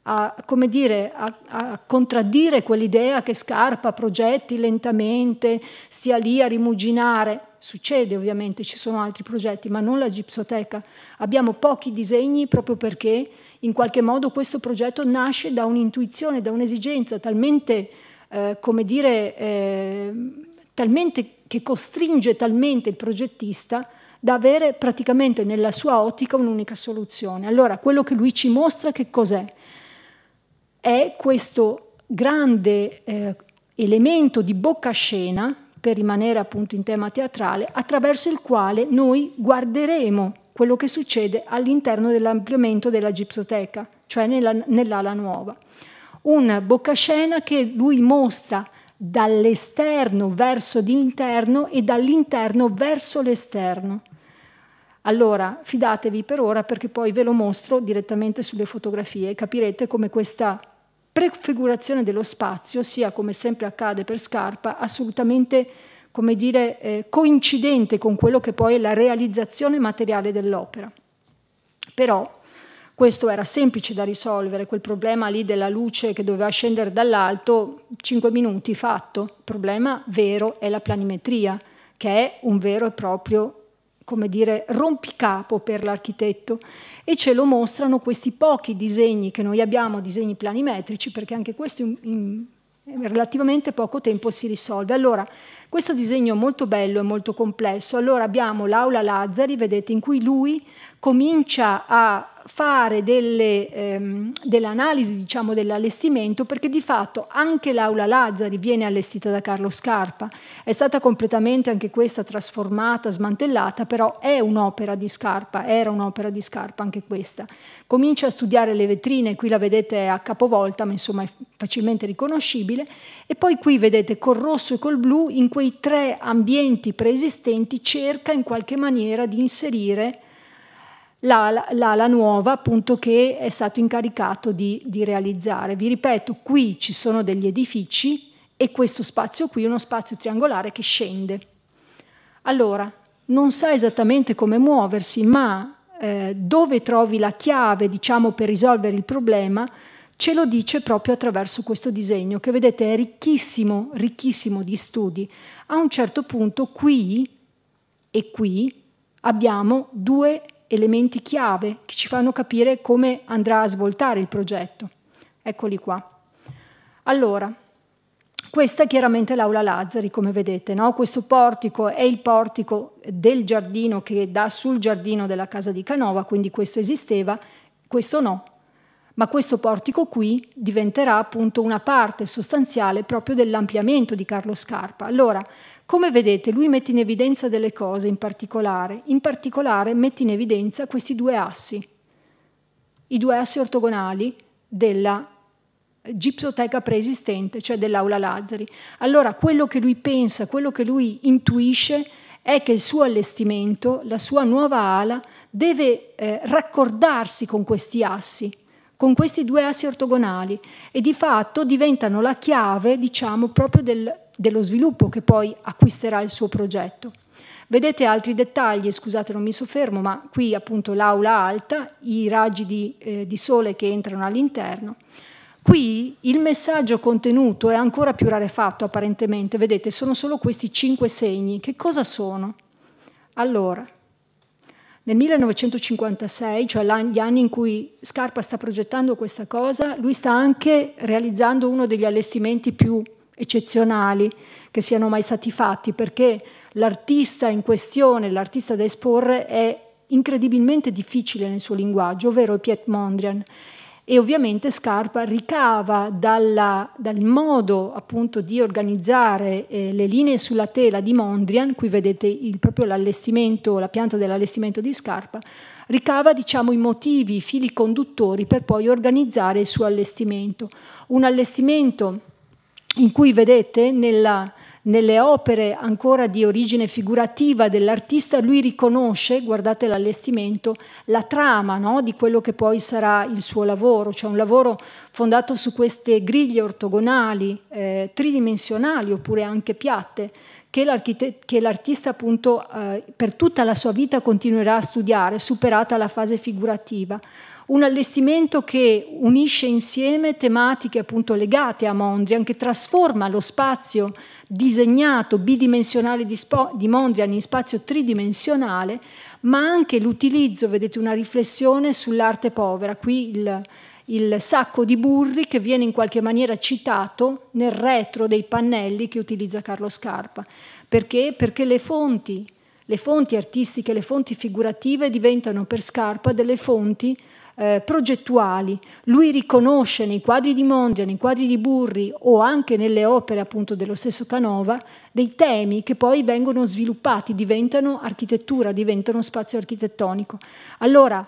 a, come dire, a, a contraddire quell'idea che Scarpa progetti lentamente, stia lì a rimuginare. Succede ovviamente, ci sono altri progetti, ma non la gipsoteca. Abbiamo pochi disegni proprio perché in qualche modo questo progetto nasce da un'intuizione, da un'esigenza talmente, eh, come dire, eh, talmente che costringe talmente il progettista da avere praticamente nella sua ottica un'unica soluzione. Allora, quello che lui ci mostra che cos'è? È questo grande eh, elemento di bocca scena, per rimanere appunto in tema teatrale, attraverso il quale noi guarderemo quello che succede all'interno dell'ampliamento della gipsoteca, cioè nell'ala nell nuova. Un boccascena che lui mostra dall'esterno verso l'interno e dall'interno verso l'esterno. Allora fidatevi per ora perché poi ve lo mostro direttamente sulle fotografie e capirete come questa prefigurazione dello spazio sia, come sempre accade per Scarpa, assolutamente come dire, eh, coincidente con quello che poi è la realizzazione materiale dell'opera. Però questo era semplice da risolvere, quel problema lì della luce che doveva scendere dall'alto, 5 minuti fatto. Il problema vero è la planimetria, che è un vero e proprio come dire, rompicapo per l'architetto e ce lo mostrano questi pochi disegni che noi abbiamo, disegni planimetrici, perché anche questo in, in relativamente poco tempo si risolve. Allora, questo disegno è molto bello e molto complesso. Allora abbiamo l'aula Lazzari, vedete, in cui lui comincia a fare dell'analisi ehm, dell diciamo, dell'allestimento perché di fatto anche l'aula Lazzari viene allestita da Carlo Scarpa. È stata completamente anche questa trasformata, smantellata, però è un'opera di Scarpa, era un'opera di Scarpa anche questa. Comincia a studiare le vetrine, qui la vedete a capovolta, ma insomma è facilmente riconoscibile, e poi qui vedete col rosso e col blu in quei quei tre ambienti preesistenti cerca in qualche maniera di inserire l'ala, l'ala nuova appunto che è stato incaricato di, di realizzare. Vi ripeto, qui ci sono degli edifici e questo spazio qui è uno spazio triangolare che scende. Allora, non sa esattamente come muoversi, ma eh, dove trovi la chiave, diciamo, per risolvere il problema, ce lo dice proprio attraverso questo disegno, che vedete è ricchissimo, ricchissimo di studi a un certo punto qui e qui abbiamo due elementi chiave che ci fanno capire come andrà a svoltare il progetto. Eccoli qua. Allora, questa è chiaramente l'aula Lazzari, come vedete, no? questo portico è il portico del giardino che dà sul giardino della casa di Canova, quindi questo esisteva, questo no, ma questo portico qui diventerà appunto una parte sostanziale proprio dell'ampliamento di Carlo Scarpa. Allora, come vedete, lui mette in evidenza delle cose in particolare, in particolare mette in evidenza questi due assi, i due assi ortogonali della gipsoteca preesistente, cioè dell'aula Lazzari. Allora, quello che lui pensa, quello che lui intuisce è che il suo allestimento, la sua nuova ala, deve eh, raccordarsi con questi assi con questi due assi ortogonali e di fatto diventano la chiave diciamo, proprio del, dello sviluppo che poi acquisterà il suo progetto. Vedete altri dettagli, scusate non mi soffermo, ma qui appunto l'aula alta, i raggi di, eh, di sole che entrano all'interno. Qui il messaggio contenuto è ancora più rarefatto apparentemente, vedete sono solo questi cinque segni. Che cosa sono? Allora, nel 1956, cioè gli anni in cui Scarpa sta progettando questa cosa, lui sta anche realizzando uno degli allestimenti più eccezionali che siano mai stati fatti, perché l'artista in questione, l'artista da esporre, è incredibilmente difficile nel suo linguaggio, ovvero Piet Mondrian e ovviamente Scarpa ricava dalla, dal modo appunto di organizzare eh, le linee sulla tela di Mondrian, qui vedete il, proprio l'allestimento, la pianta dell'allestimento di Scarpa, ricava diciamo i motivi, i fili conduttori per poi organizzare il suo allestimento. Un allestimento in cui vedete nella, nelle opere ancora di origine figurativa dell'artista, lui riconosce, guardate l'allestimento, la trama no? di quello che poi sarà il suo lavoro, cioè un lavoro fondato su queste griglie ortogonali, eh, tridimensionali oppure anche piatte, che, l'artista appunto eh, per tutta la sua vita continuerà a studiare, superata la fase figurativa. Un allestimento che unisce insieme tematiche appunto legate a Mondrian, che trasforma lo spazio disegnato bidimensionale di, di Mondrian in spazio tridimensionale, ma anche l'utilizzo, vedete una riflessione sull'arte povera, qui il, il sacco di burri che viene in qualche maniera citato nel retro dei pannelli che utilizza Carlo Scarpa. Perché? Perché le fonti, le fonti artistiche, le fonti figurative diventano per Scarpa delle fonti eh, progettuali. Lui riconosce nei quadri di Mondria, nei quadri di Burri o anche nelle opere appunto dello stesso Canova dei temi che poi vengono sviluppati, diventano architettura, diventano spazio architettonico. Allora,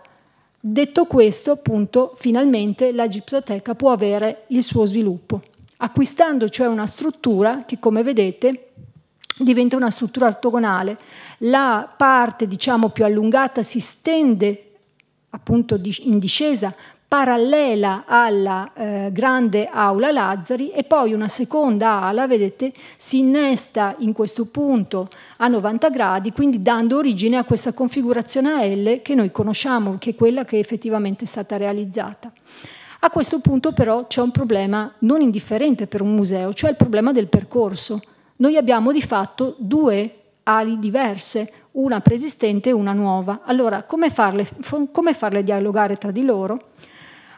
Detto questo, appunto, finalmente la gipsoteca può avere il suo sviluppo, acquistando cioè una struttura che, come vedete, diventa una struttura ortogonale. La parte, diciamo, più allungata si stende appunto in discesa parallela alla eh, grande aula Lazzari e poi una seconda ala, vedete, si innesta in questo punto a 90 gradi, quindi dando origine a questa configurazione a L che noi conosciamo, che è quella che è effettivamente è stata realizzata. A questo punto però c'è un problema non indifferente per un museo, cioè il problema del percorso. Noi abbiamo di fatto due ali diverse, una preesistente e una nuova. Allora, come farle, come farle dialogare tra di loro?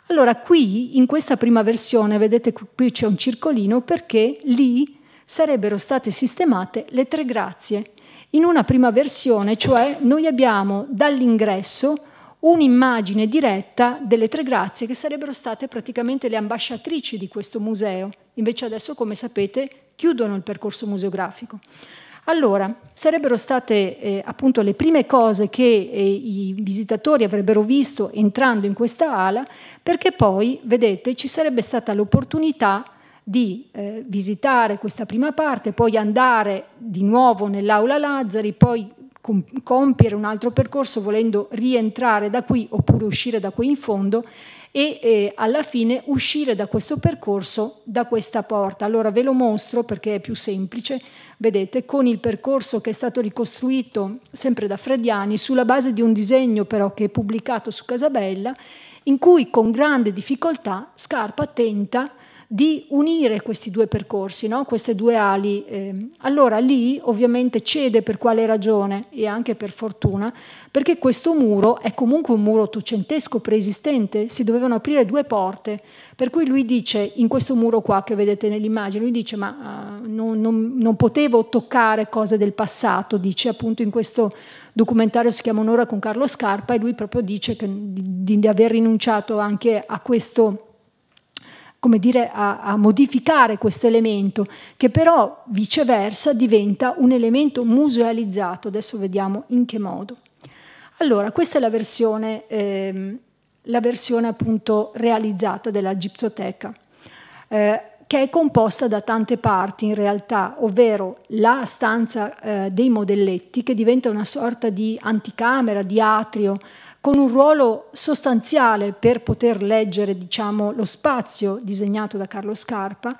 Allora, qui, in questa prima versione, vedete qui c'è un circolino perché lì sarebbero state sistemate le tre grazie. In una prima versione, cioè, noi abbiamo dall'ingresso un'immagine diretta delle tre grazie che sarebbero state praticamente le ambasciatrici di questo museo. Invece adesso, come sapete, chiudono il percorso museografico. Allora, sarebbero state eh, appunto le prime cose che eh, i visitatori avrebbero visto entrando in questa ala, perché poi, vedete, ci sarebbe stata l'opportunità di eh, visitare questa prima parte, poi andare di nuovo nell'aula Lazzari, poi compiere un altro percorso volendo rientrare da qui oppure uscire da qui in fondo e eh, alla fine uscire da questo percorso, da questa porta. Allora ve lo mostro perché è più semplice, vedete, con il percorso che è stato ricostruito sempre da Frediani sulla base di un disegno però che è pubblicato su Casabella, in cui con grande difficoltà Scarpa tenta di unire questi due percorsi, no? queste due ali. Eh, allora lì ovviamente cede per quale ragione e anche per fortuna, perché questo muro è comunque un muro ottocentesco preesistente, si dovevano aprire due porte, per cui lui dice in questo muro qua che vedete nell'immagine, lui dice ma uh, non, non, non potevo toccare cose del passato, dice appunto in questo documentario si chiama Un'ora con Carlo Scarpa e lui proprio dice che, di, di, aver rinunciato anche a questo come dire, a, a modificare questo elemento, che però viceversa diventa un elemento musealizzato. Adesso vediamo in che modo. Allora, questa è la versione, ehm, la versione appunto realizzata della gipsoteca. Eh, che è composta da tante parti in realtà, ovvero la stanza eh, dei modelletti che diventa una sorta di anticamera, di atrio con un ruolo sostanziale per poter leggere diciamo, lo spazio disegnato da Carlo Scarpa,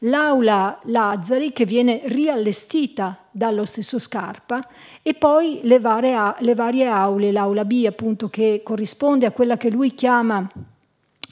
l'aula Lazzari che viene riallestita dallo stesso Scarpa e poi le varie, le varie aule, l'aula B appunto che corrisponde a quella che lui chiama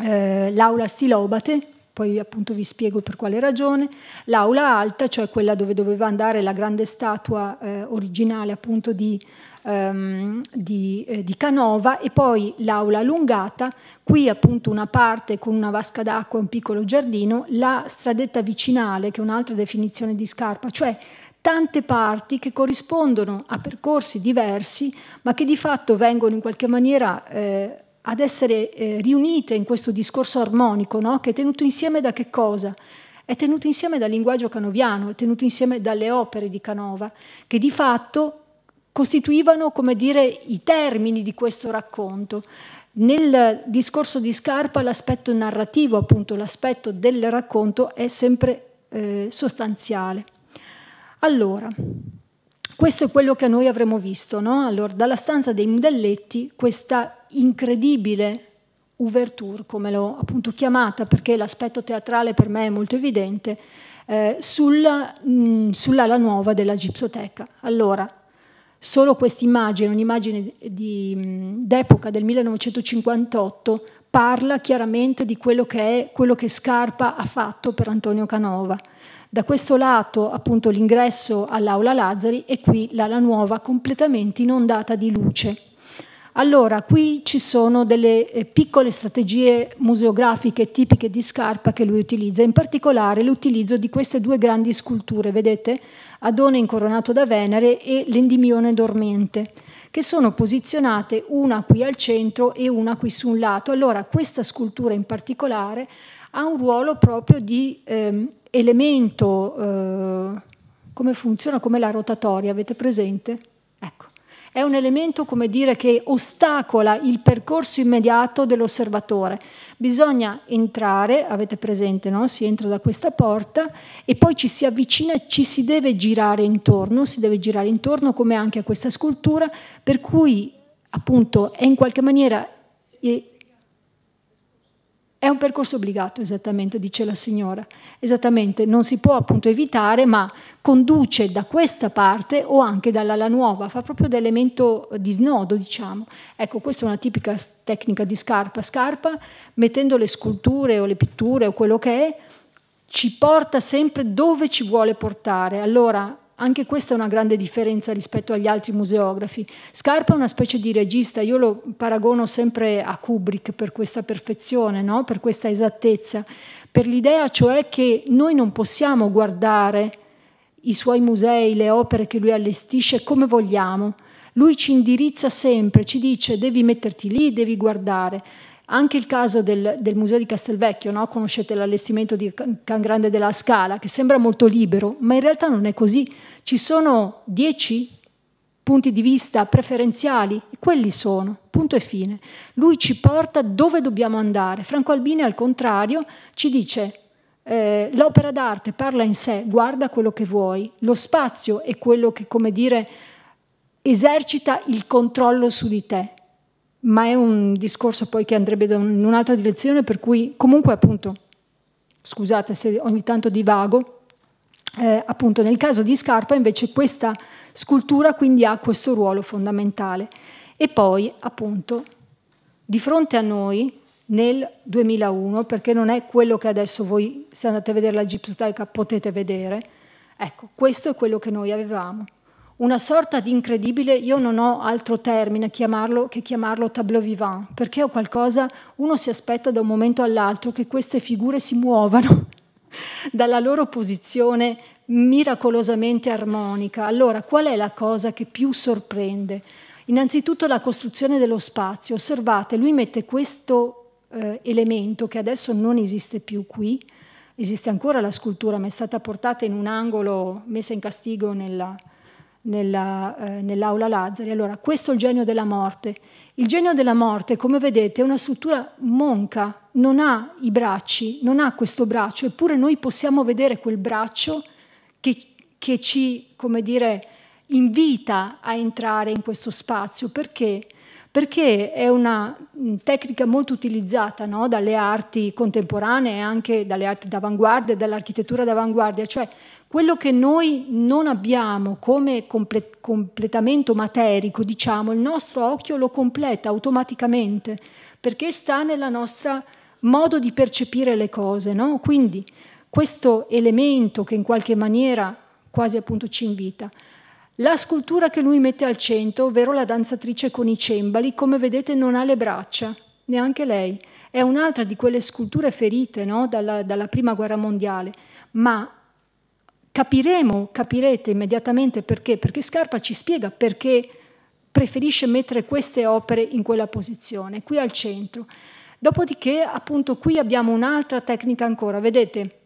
eh, l'aula stilobate, poi appunto vi spiego per quale ragione, l'aula alta, cioè quella dove doveva andare la grande statua eh, originale appunto di ehm, di, eh, di, Canova e poi l'aula allungata, qui appunto una parte con una vasca d'acqua e un piccolo giardino, la stradetta vicinale che è un'altra definizione di scarpa, cioè tante parti che corrispondono a percorsi diversi ma che di fatto vengono in qualche maniera... Eh, ad essere eh, riunite in questo discorso armonico, no? che è tenuto insieme da che cosa? È tenuto insieme dal linguaggio canoviano, è tenuto insieme dalle opere di Canova, che di fatto costituivano come dire, i termini di questo racconto. Nel discorso di Scarpa l'aspetto narrativo, appunto l'aspetto del racconto, è sempre eh, sostanziale. Allora, questo è quello che noi avremo visto, no? allora, dalla stanza dei Mudelletti questa incredibile ouverture, come l'ho appunto chiamata, perché l'aspetto teatrale per me è molto evidente, eh, sulla, mh, mm, sull'ala nuova della Gipsoteca. Allora, Solo questa immagine, un'immagine d'epoca del 1958, parla chiaramente di quello che è quello che Scarpa ha fatto per Antonio Canova. Da questo lato appunto l'ingresso all'aula Lazzari e qui l'ala nuova completamente inondata di luce. Allora, qui ci sono delle eh, piccole strategie museografiche tipiche di Scarpa che lui utilizza, in particolare l'utilizzo di queste due grandi sculture, vedete, Adone incoronato da Venere e l'Endimione dormente, che sono posizionate una qui al centro e una qui su un lato. Allora, questa scultura in particolare ha un ruolo proprio di eh, elemento, eh, come funziona, come la rotatoria, avete presente? è un elemento come dire che ostacola il percorso immediato dell'osservatore. Bisogna entrare, avete presente, no? si entra da questa porta e poi ci si avvicina, ci si deve girare intorno, si deve girare intorno come anche a questa scultura, per cui appunto è in qualche maniera eh, è un percorso obbligato, esattamente, dice la signora. Esattamente, non si può appunto evitare, ma conduce da questa parte o anche dall'ala nuova, fa proprio da elemento eh, di snodo, diciamo. Ecco, questa è una tipica tecnica di scarpa. Scarpa, mettendo le sculture o le pitture o quello che è, ci porta sempre dove ci vuole portare. Allora, anche questa è una grande differenza rispetto agli altri museografi. Scarpa è una specie di regista, io lo paragono sempre a Kubrick per questa perfezione, no? per questa esattezza, per l'idea cioè che noi non possiamo guardare i suoi musei, le opere che lui allestisce come vogliamo. Lui ci indirizza sempre, ci dice devi metterti lì, devi guardare. Anche il caso del, del Museo di Castelvecchio, no? conoscete l'allestimento di Can Grande della Scala, che sembra molto libero, ma in realtà non è così. Ci sono dieci punti di vista preferenziali, quelli sono, punto e fine. Lui ci porta dove dobbiamo andare. Franco Albini, al contrario, ci dice eh, l'opera d'arte parla in sé, guarda quello che vuoi, lo spazio è quello che, come dire, esercita il controllo su di te ma è un discorso poi che andrebbe in un'altra direzione, per cui comunque appunto, scusate se ogni tanto divago, eh, appunto nel caso di Scarpa invece questa scultura quindi ha questo ruolo fondamentale. E poi appunto di fronte a noi nel 2001, perché non è quello che adesso voi se andate a vedere la gipsoteca potete vedere, ecco questo è quello che noi avevamo una sorta di incredibile, io non ho altro termine chiamarlo, che chiamarlo tableau vivant, perché è qualcosa, uno si aspetta da un momento all'altro che queste figure si muovano dalla loro posizione miracolosamente armonica. Allora, qual è la cosa che più sorprende? Innanzitutto la costruzione dello spazio. Osservate, lui mette questo eh, elemento che adesso non esiste più qui, esiste ancora la scultura, ma è stata portata in un angolo, messa in castigo nella, nella, eh, nell'aula Lazzari. Allora, questo è il genio della morte. Il genio della morte, come vedete, è una struttura monca, non ha i bracci, non ha questo braccio, eppure noi possiamo vedere quel braccio che, che ci, come dire, invita a entrare in questo spazio. Perché? perché è una mm, tecnica molto utilizzata no? dalle arti contemporanee e anche dalle arti d'avanguardia dall'architettura d'avanguardia, cioè quello che noi non abbiamo come comple completamento materico, diciamo, il nostro occhio lo completa automaticamente perché sta nel nostro modo di percepire le cose. No? Quindi questo elemento che in qualche maniera quasi appunto ci invita. La scultura che lui mette al centro, ovvero la danzatrice con i cembali, come vedete non ha le braccia, neanche lei. È un'altra di quelle sculture ferite no? dalla, dalla Prima Guerra Mondiale, ma capiremo, capirete immediatamente perché, perché Scarpa ci spiega perché preferisce mettere queste opere in quella posizione, qui al centro. Dopodiché, appunto, qui abbiamo un'altra tecnica ancora, vedete?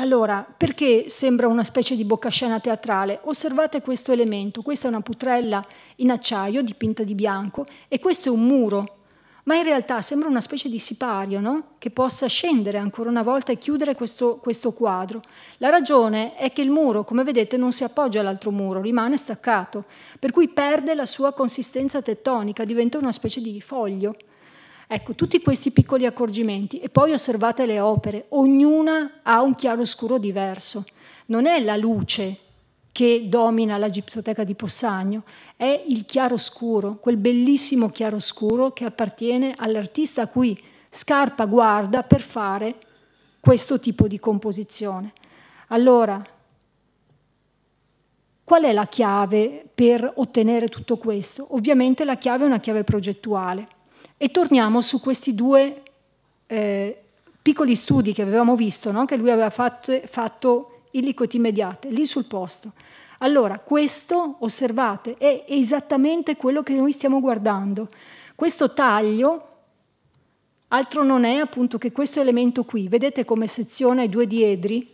Allora, perché sembra una specie di boccascena teatrale? Osservate questo elemento, questa è una putrella in acciaio dipinta di bianco e questo è un muro, ma in realtà sembra una specie di sipario no? che possa scendere ancora una volta e chiudere questo, questo quadro. La ragione è che il muro, come vedete, non si appoggia all'altro muro, rimane staccato, per cui perde la sua consistenza tettonica, diventa una specie di foglio. Ecco, tutti questi piccoli accorgimenti e poi osservate le opere, ognuna ha un chiaroscuro diverso. Non è la luce che domina la gipsoteca di Possagno, è il chiaroscuro, quel bellissimo chiaroscuro che appartiene all'artista a cui Scarpa guarda per fare questo tipo di composizione. Allora, Qual è la chiave per ottenere tutto questo? Ovviamente la chiave è una chiave progettuale. E torniamo su questi due eh, piccoli studi che avevamo visto, no? che lui aveva fatto, fatto illicotimediate, lì sul posto. Allora, questo, osservate, è esattamente quello che noi stiamo guardando. Questo taglio altro non è appunto che questo elemento qui, vedete come seziona i due diedri?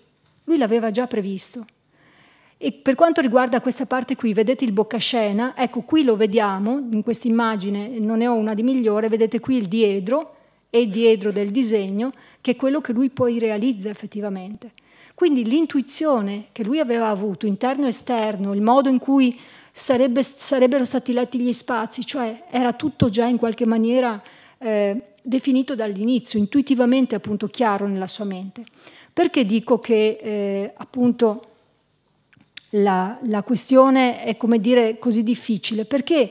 Lui l'aveva già previsto. E per quanto riguarda questa parte qui, vedete il boccascena, ecco qui lo vediamo, in questa immagine non ne ho una di migliore, vedete qui il diedro e il diedro del disegno, che è quello che lui poi realizza effettivamente. Quindi l'intuizione che lui aveva avuto, interno e esterno, il modo in cui sarebbe, sarebbero stati letti gli spazi, cioè era tutto già in qualche maniera eh, definito dall'inizio, intuitivamente appunto chiaro nella sua mente. Perché dico che eh, appunto la, la questione è come dire così difficile, perché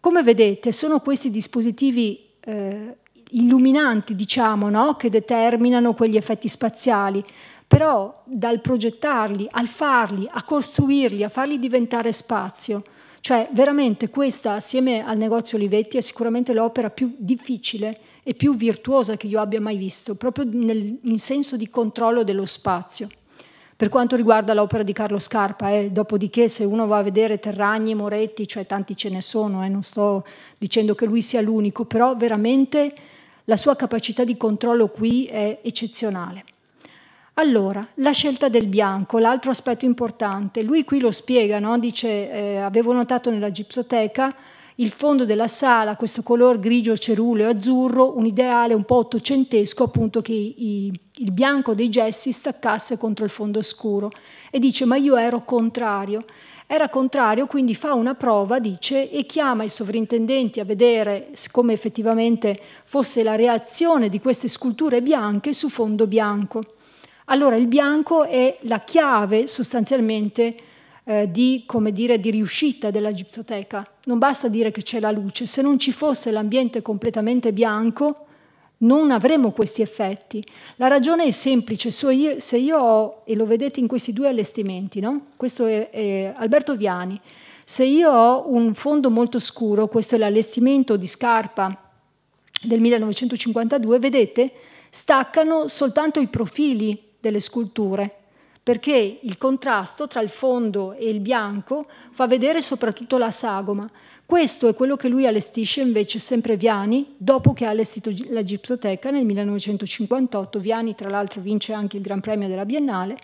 come vedete sono questi dispositivi eh, illuminanti, diciamo, no? che determinano quegli effetti spaziali, però dal progettarli, al farli, a costruirli, a farli diventare spazio, cioè veramente questa assieme al negozio Olivetti è sicuramente l'opera più difficile e più virtuosa che io abbia mai visto, proprio nel, in senso di controllo dello spazio. Per quanto riguarda l'opera di Carlo Scarpa, eh, dopodiché se uno va a vedere Terragni, Moretti, cioè tanti ce ne sono, eh, non sto dicendo che lui sia l'unico, però veramente la sua capacità di controllo qui è eccezionale. Allora, la scelta del bianco, l'altro aspetto importante, lui qui lo spiega, no? dice eh, avevo notato nella gipsoteca il fondo della sala, questo color grigio ceruleo azzurro, un ideale un po' ottocentesco, appunto che i, il bianco dei gessi staccasse contro il fondo scuro. E dice, ma io ero contrario. Era contrario, quindi fa una prova, dice, e chiama i sovrintendenti a vedere come effettivamente fosse la reazione di queste sculture bianche su fondo bianco. Allora il bianco è la chiave sostanzialmente eh, di, dire, di riuscita della gipsoteca. Non basta dire che c'è la luce, se non ci fosse l'ambiente completamente bianco non avremo questi effetti. La ragione è semplice, se io, se io ho, e lo vedete in questi due allestimenti, no? questo è, è Alberto Viani, se io ho un fondo molto scuro, questo è l'allestimento di scarpa del 1952, vedete, staccano soltanto i profili delle sculture, perché il contrasto tra il fondo e il bianco fa vedere soprattutto la sagoma. Questo è quello che lui allestisce invece sempre Viani, dopo che ha allestito la Gipsoteca nel 1958. Viani tra l'altro vince anche il Gran Premio della Biennale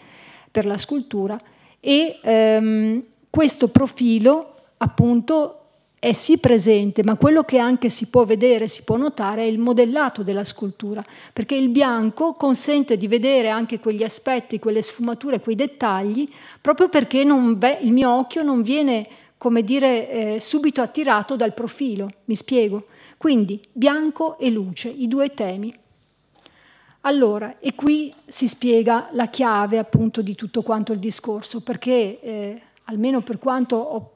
per la scultura e ehm, questo profilo appunto è sì presente, ma quello che anche si può vedere, si può notare, è il modellato della scultura, perché il bianco consente di vedere anche quegli aspetti, quelle sfumature, quei dettagli, proprio perché non il mio occhio non viene, come dire, eh, subito attirato dal profilo, mi spiego. Quindi bianco e luce, i due temi. Allora, e qui si spiega la chiave appunto di tutto quanto il discorso, perché eh, almeno per quanto ho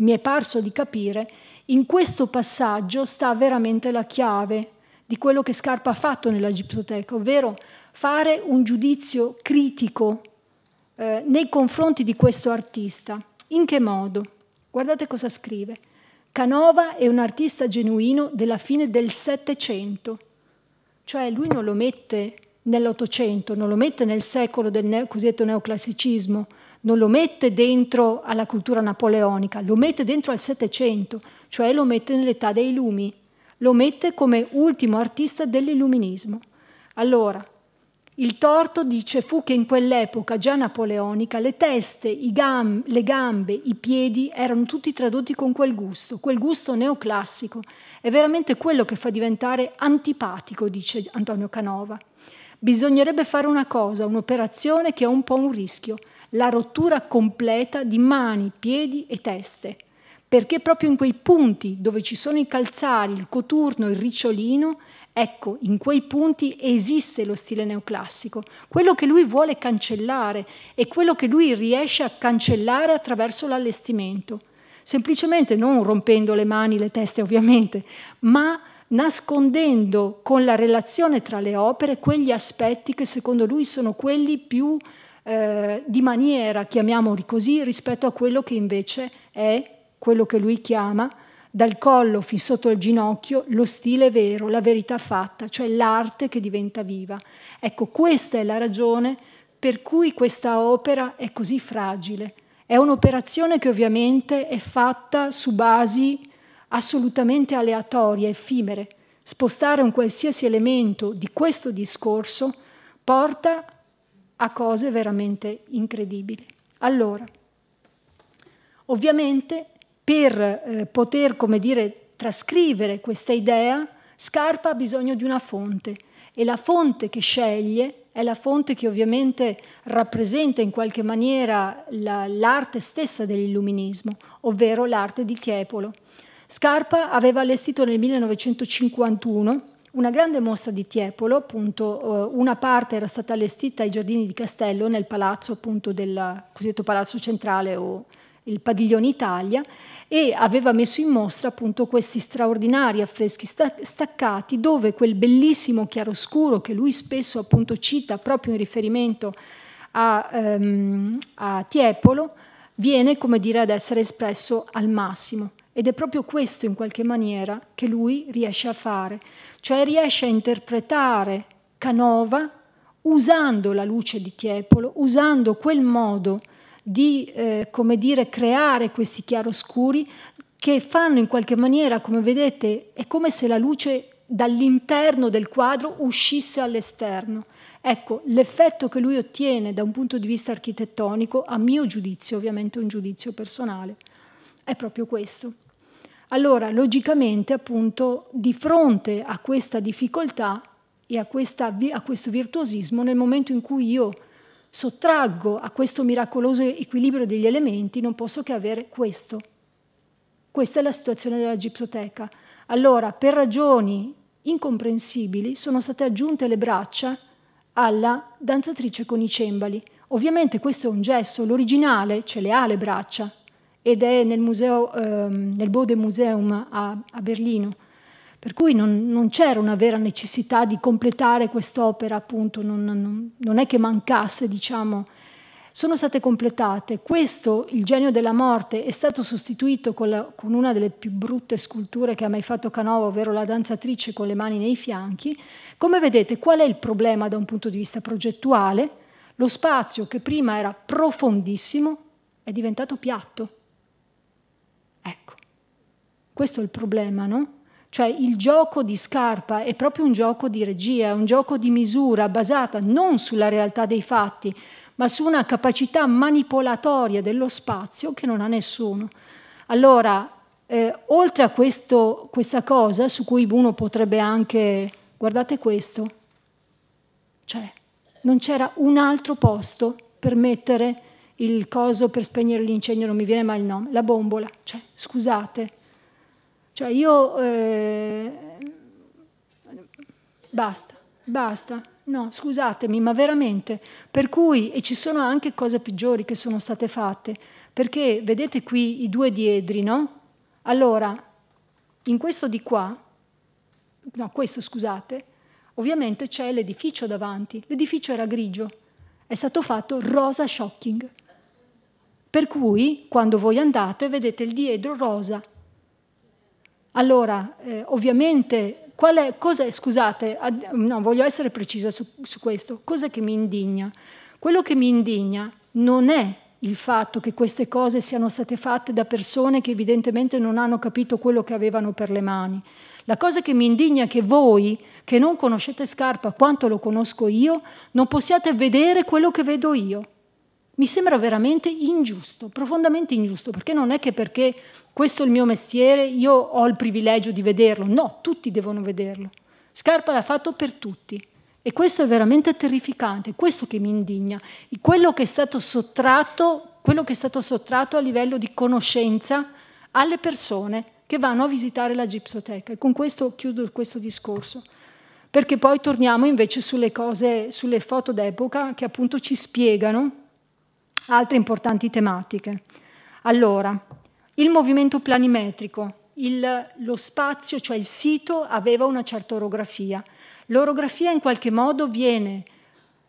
mi è parso di capire, in questo passaggio sta veramente la chiave di quello che Scarpa ha fatto nella gipsoteca, ovvero fare un giudizio critico eh, nei confronti di questo artista. In che modo? Guardate cosa scrive. Canova è un artista genuino della fine del Settecento, cioè lui non lo mette nell'Ottocento, non lo mette nel secolo del neo, cosiddetto neoclassicismo, non lo mette dentro alla cultura napoleonica, lo mette dentro al Settecento, cioè lo mette nell'età dei lumi, lo mette come ultimo artista dell'illuminismo. Allora, il torto dice fu che in quell'epoca già napoleonica le teste, gam le gambe, i piedi erano tutti tradotti con quel gusto, quel gusto neoclassico. È veramente quello che fa diventare antipatico, dice Antonio Canova. Bisognerebbe fare una cosa, un'operazione che è un po' un rischio, la rottura completa di mani, piedi e teste, perché proprio in quei punti dove ci sono i calzari, il coturno, il ricciolino, ecco, in quei punti esiste lo stile neoclassico, quello che lui vuole cancellare e quello che lui riesce a cancellare attraverso l'allestimento, semplicemente non rompendo le mani, le teste ovviamente, ma nascondendo con la relazione tra le opere quegli aspetti che secondo lui sono quelli più eh, di maniera, chiamiamoli così, rispetto a quello che invece è quello che lui chiama dal collo fin sotto il ginocchio lo stile vero, la verità fatta, cioè l'arte che diventa viva. Ecco, questa è la ragione per cui questa opera è così fragile. È un'operazione che ovviamente è fatta su basi assolutamente aleatorie, effimere. Spostare un qualsiasi elemento di questo discorso porta a cose veramente incredibili. Allora, ovviamente per eh, poter, come dire, trascrivere questa idea, Scarpa ha bisogno di una fonte e la fonte che sceglie è la fonte che ovviamente rappresenta in qualche maniera l'arte stessa dell'illuminismo, ovvero l'arte di Tiepolo. Scarpa aveva allestito nel 1951 una grande mostra di Tiepolo, appunto, eh, una parte era stata allestita ai giardini di Castello nel palazzo appunto del cosiddetto palazzo centrale o il padiglione Italia e aveva messo in mostra appunto questi straordinari affreschi staccati dove quel bellissimo chiaroscuro che lui spesso appunto cita proprio in riferimento a, ehm, a Tiepolo viene come dire ad essere espresso al massimo. Ed è proprio questo in qualche maniera che lui riesce a fare, cioè riesce a interpretare Canova usando la luce di Tiepolo, usando quel modo di, eh, come dire, creare questi chiaroscuri che fanno in qualche maniera, come vedete, è come se la luce dall'interno del quadro uscisse all'esterno. Ecco, l'effetto che lui ottiene da un punto di vista architettonico, a mio giudizio, ovviamente un giudizio personale, è proprio questo. Allora, logicamente, appunto, di fronte a questa difficoltà e a, questa, a questo virtuosismo, nel momento in cui io sottraggo a questo miracoloso equilibrio degli elementi, non posso che avere questo. Questa è la situazione della gipsoteca. Allora, per ragioni incomprensibili, sono state aggiunte le braccia alla danzatrice con i cembali. Ovviamente questo è un gesto, l'originale ce le ha le braccia, ed è nel, museo, ehm, nel Bode Museum a, a Berlino. Per cui non, non c'era una vera necessità di completare quest'opera, appunto, non, non, non, è che mancasse, diciamo. Sono state completate. Questo, Il genio della morte, è stato sostituito con, la, con una delle più brutte sculture che ha mai fatto Canova, ovvero la danzatrice con le mani nei fianchi. Come vedete, qual è il problema da un punto di vista progettuale? Lo spazio che prima era profondissimo è diventato piatto questo è il problema, no? Cioè il gioco di scarpa è proprio un gioco di regia, un gioco di misura basata non sulla realtà dei fatti, ma su una capacità manipolatoria dello spazio che non ha nessuno. Allora, eh, oltre a questo, questa cosa su cui uno potrebbe anche, guardate questo, cioè non c'era un altro posto per mettere il coso per spegnere l'incendio, non mi viene mai il nome, la bombola, cioè scusate, cioè io... Eh, basta, basta. No, scusatemi, ma veramente. Per cui, e ci sono anche cose peggiori che sono state fatte, perché vedete qui i due diedri, no? Allora, in questo di qua, no, questo scusate, ovviamente c'è l'edificio davanti. L'edificio era grigio, è stato fatto rosa shocking. Per cui, quando voi andate, vedete il diedro rosa, allora, eh, ovviamente, è, cosa, scusate, ad, no, voglio essere precisa su, su questo, cosa che mi indigna? Quello che mi indigna non è il fatto che queste cose siano state fatte da persone che evidentemente non hanno capito quello che avevano per le mani. La cosa che mi indigna è che voi, che non conoscete Scarpa quanto lo conosco io, non possiate vedere quello che vedo io. Mi sembra veramente ingiusto, profondamente ingiusto, perché non è che perché questo è il mio mestiere, io ho il privilegio di vederlo. No, tutti devono vederlo. Scarpa l'ha fatto per tutti. E questo è veramente terrificante, è questo che mi indigna. Quello che è stato sottratto, quello che è stato sottratto a livello di conoscenza alle persone che vanno a visitare la gipsoteca. E con questo chiudo questo discorso. Perché poi torniamo invece sulle cose, sulle foto d'epoca che appunto ci spiegano altre importanti tematiche. Allora, il movimento planimetrico, il, lo spazio, cioè il sito, aveva una certa orografia. L'orografia in qualche modo viene,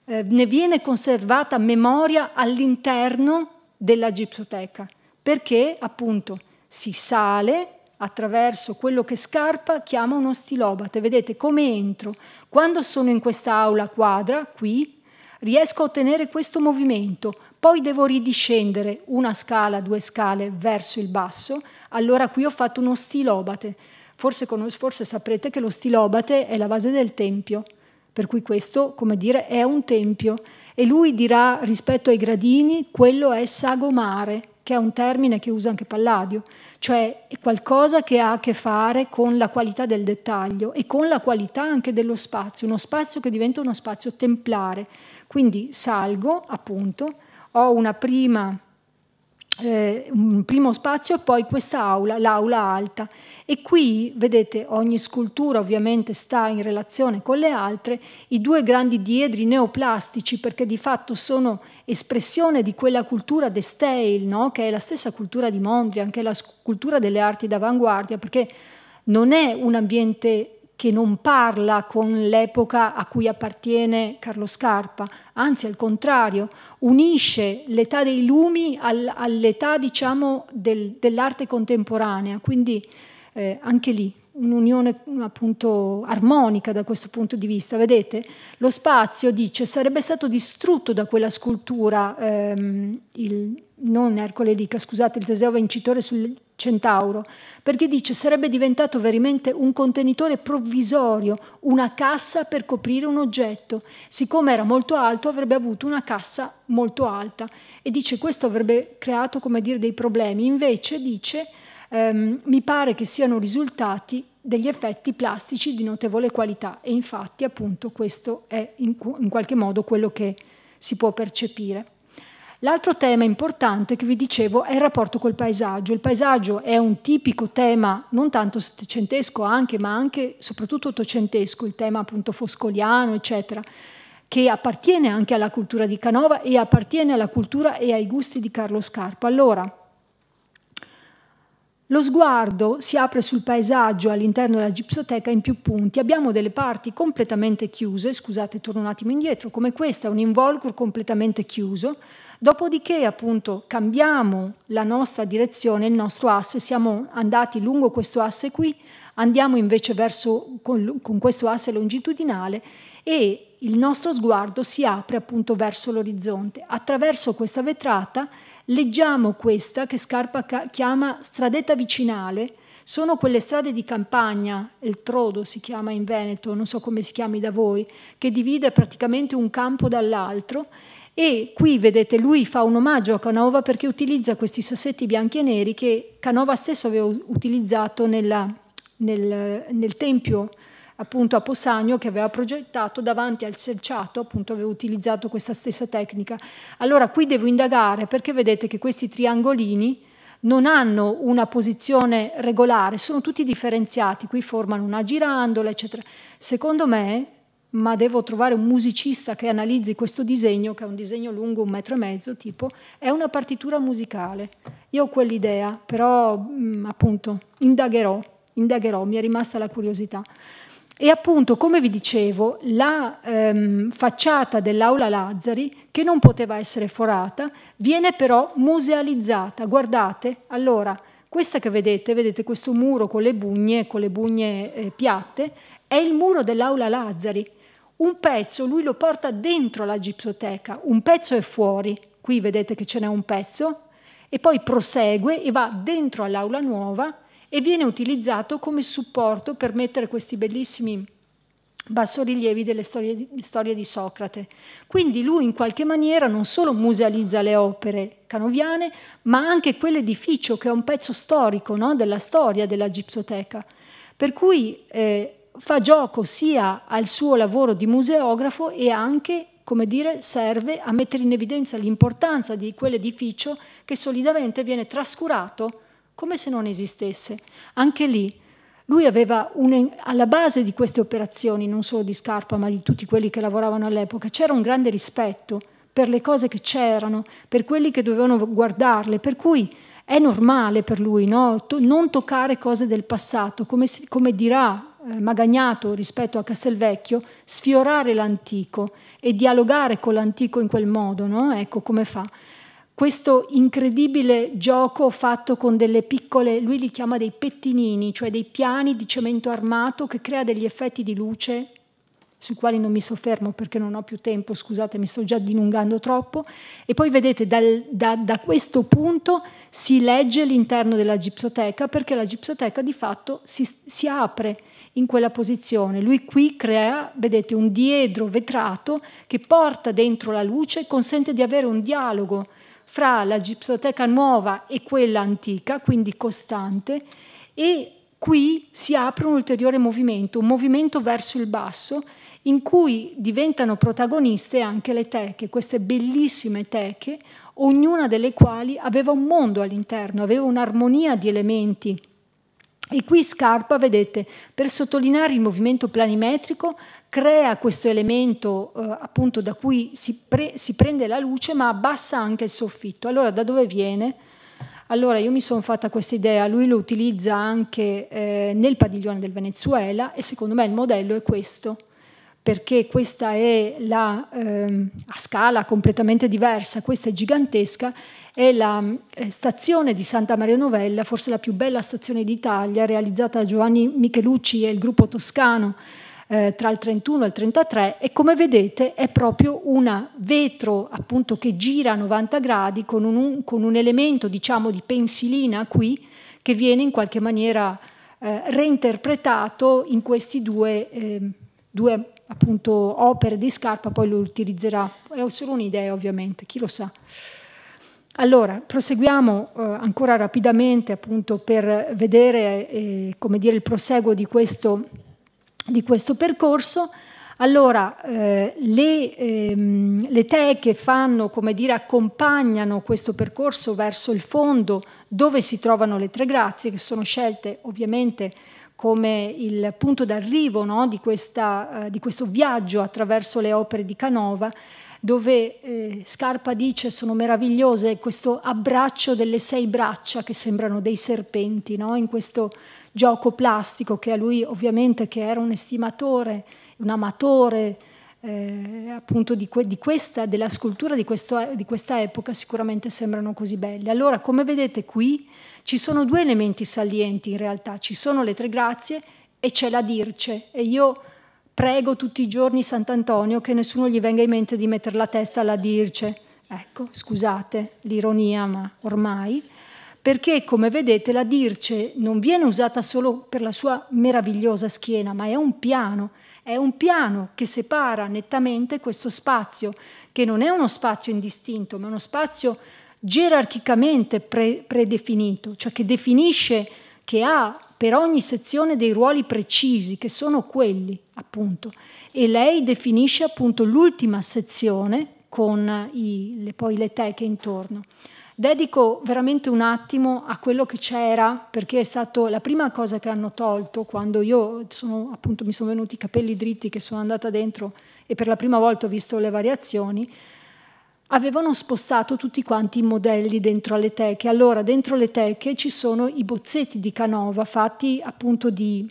eh, ne viene conservata memoria all'interno della gipsoteca, perché appunto si sale attraverso quello che Scarpa chiama uno stilobate. Vedete come entro? Quando sono in questa aula quadra, qui, riesco a ottenere questo movimento, poi devo ridiscendere una scala, due scale verso il basso, allora qui ho fatto uno stilobate. Forse, forse saprete che lo stilobate è la base del tempio, per cui questo, come dire, è un tempio. E lui dirà rispetto ai gradini, quello è sagomare, che è un termine che usa anche Palladio, cioè è qualcosa che ha a che fare con la qualità del dettaglio e con la qualità anche dello spazio, uno spazio che diventa uno spazio templare. Quindi salgo, appunto, ho una prima eh, un primo spazio e poi questa aula, l'aula alta. E qui, vedete, ogni scultura ovviamente sta in relazione con le altre, i due grandi diedri neoplastici, perché di fatto sono espressione di quella cultura de Steil, no? che è la stessa cultura di Mondrian, che è la cultura delle arti d'avanguardia, perché non è un ambiente che non parla con l'epoca a cui appartiene Carlo Scarpa, anzi al contrario, unisce l'età dei lumi al, all'età diciamo, del, dell'arte contemporanea, quindi eh, anche lì un'unione appunto armonica da questo punto di vista. Vedete, lo spazio, dice, sarebbe stato distrutto da quella scultura, ehm, il, non Ercole Lica, scusate, il Teseo vincitore sul Centauro, perché dice sarebbe diventato veramente un contenitore provvisorio, una cassa per coprire un oggetto. Siccome era molto alto avrebbe avuto una cassa molto alta e dice questo avrebbe creato come dire dei problemi. Invece dice ehm, mi pare che siano risultati degli effetti plastici di notevole qualità e infatti appunto questo è in, in qualche modo quello che si può percepire. L'altro tema importante che vi dicevo è il rapporto col paesaggio. Il paesaggio è un tipico tema non tanto settecentesco anche, ma anche soprattutto ottocentesco, il tema appunto foscoliano, eccetera, che appartiene anche alla cultura di Canova e appartiene alla cultura e ai gusti di Carlo Scarpa. Allora, lo sguardo si apre sul paesaggio all'interno della gipsoteca in più punti. Abbiamo delle parti completamente chiuse, scusate, torno un attimo indietro, come questa, un involucro completamente chiuso. Dopodiché, appunto, cambiamo la nostra direzione, il nostro asse, siamo andati lungo questo asse qui, andiamo invece verso con, con questo asse longitudinale e il nostro sguardo si apre appunto verso l'orizzonte. Attraverso questa vetrata Leggiamo questa che Scarpa chiama stradetta vicinale, sono quelle strade di campagna, il Trodo si chiama in Veneto, non so come si chiami da voi, che divide praticamente un campo dall'altro e qui vedete lui fa un omaggio a Canova perché utilizza questi sassetti bianchi e neri che Canova stesso aveva utilizzato nella, nel, nel tempio appunto a Posagno che aveva progettato davanti al selciato, appunto aveva utilizzato questa stessa tecnica. Allora qui devo indagare perché vedete che questi triangolini non hanno una posizione regolare, sono tutti differenziati, qui formano una girandola, eccetera. Secondo me, ma devo trovare un musicista che analizzi questo disegno, che è un disegno lungo un metro e mezzo, tipo, è una partitura musicale. Io ho quell'idea, però mh, mm, appunto indagherò, indagherò, mi è rimasta la curiosità. E appunto, come vi dicevo, la ehm, facciata dell'Aula Lazzari, che non poteva essere forata, viene però musealizzata. Guardate, allora, questa che vedete, vedete questo muro con le bugne, con le bugne eh, piatte, è il muro dell'Aula Lazzari. Un pezzo lui lo porta dentro la gipsoteca, un pezzo è fuori, qui vedete che ce n'è un pezzo, e poi prosegue e va dentro all'Aula Nuova e viene utilizzato come supporto per mettere questi bellissimi bassorilievi delle storie di, storie di, Socrate. Quindi lui in qualche maniera non solo musealizza le opere canoviane, ma anche quell'edificio che è un pezzo storico no? della storia della gipsoteca. Per cui eh, fa gioco sia al suo lavoro di museografo e anche, come dire, serve a mettere in evidenza l'importanza di quell'edificio che solidamente viene trascurato come se non esistesse. Anche lì lui aveva un, alla base di queste operazioni, non solo di Scarpa, ma di tutti quelli che lavoravano all'epoca, c'era un grande rispetto per le cose che c'erano, per quelli che dovevano guardarle, per cui è normale per lui no? non toccare cose del passato, come, come dirà eh, Magagnato rispetto a Castelvecchio, sfiorare l'antico e dialogare con l'antico in quel modo, no? ecco come fa questo incredibile gioco fatto con delle piccole, lui li chiama dei pettinini, cioè dei piani di cemento armato che crea degli effetti di luce sui quali non mi soffermo perché non ho più tempo, scusate, mi sto già dilungando troppo, e poi vedete dal, da, da questo punto si legge l'interno della gipsoteca perché la gipsoteca di fatto si, si apre in quella posizione. Lui qui crea, vedete, un diedro vetrato che porta dentro la luce e consente di avere un dialogo fra la gipsoteca nuova e quella antica, quindi costante, e qui si apre un ulteriore movimento, un movimento verso il basso, in cui diventano protagoniste anche le teche, queste bellissime teche, ognuna delle quali aveva un mondo all'interno, aveva un'armonia di elementi e qui Scarpa, vedete, per sottolineare il movimento planimetrico, crea questo elemento eh, appunto da cui si, pre si, prende la luce ma abbassa anche il soffitto. Allora da dove viene? Allora io mi sono fatta questa idea, lui lo utilizza anche eh, nel padiglione del Venezuela e secondo me il modello è questo, perché questa è la, eh, a scala completamente diversa, questa è gigantesca è la eh, stazione di Santa Maria Novella, forse la più bella stazione d'Italia, realizzata da Giovanni Michelucci e il gruppo toscano eh, tra il 31 e il 33 e come vedete è proprio un vetro appunto che gira a 90 gradi con un, con un elemento diciamo di pensilina qui che viene in qualche maniera eh, reinterpretato in queste due, eh, due appunto opere di scarpa, poi lo utilizzerà, è solo un'idea ovviamente, chi lo sa. Allora, proseguiamo eh, ancora rapidamente appunto per vedere eh, dire, il proseguo di questo, di questo percorso. Allora, eh, le, ehm, le, tee che fanno, come dire, accompagnano questo percorso verso il fondo dove si trovano le tre grazie, che sono scelte ovviamente come il punto d'arrivo no, di, eh, di, questo viaggio attraverso le opere di Canova, dove eh, Scarpa dice sono meravigliose questo abbraccio delle sei braccia che sembrano dei serpenti no? in questo gioco plastico che a lui ovviamente che era un estimatore, un amatore eh, appunto di, que di, questa, della scultura di, questo, di questa epoca sicuramente sembrano così belle. Allora come vedete qui ci sono due elementi salienti in realtà, ci sono le tre grazie e c'è la dirce e io prego tutti i giorni Sant'Antonio che nessuno gli venga in mente di mettere la testa alla dirce. Ecco, scusate l'ironia, ma ormai, perché come vedete la dirce non viene usata solo per la sua meravigliosa schiena, ma è un piano, è un piano che separa nettamente questo spazio, che non è uno spazio indistinto, ma uno spazio gerarchicamente pre predefinito, cioè che definisce, che ha per ogni sezione dei ruoli precisi, che sono quelli, appunto. E lei definisce appunto l'ultima sezione con i, le, poi le teche intorno. Dedico veramente un attimo a quello che c'era, perché è stata la prima cosa che hanno tolto quando io sono, appunto, mi sono venuti i capelli dritti che sono andata dentro e per la prima volta ho visto le variazioni avevano spostato tutti quanti i modelli dentro alle teche. Allora, dentro le teche ci sono i bozzetti di Canova fatti appunto di,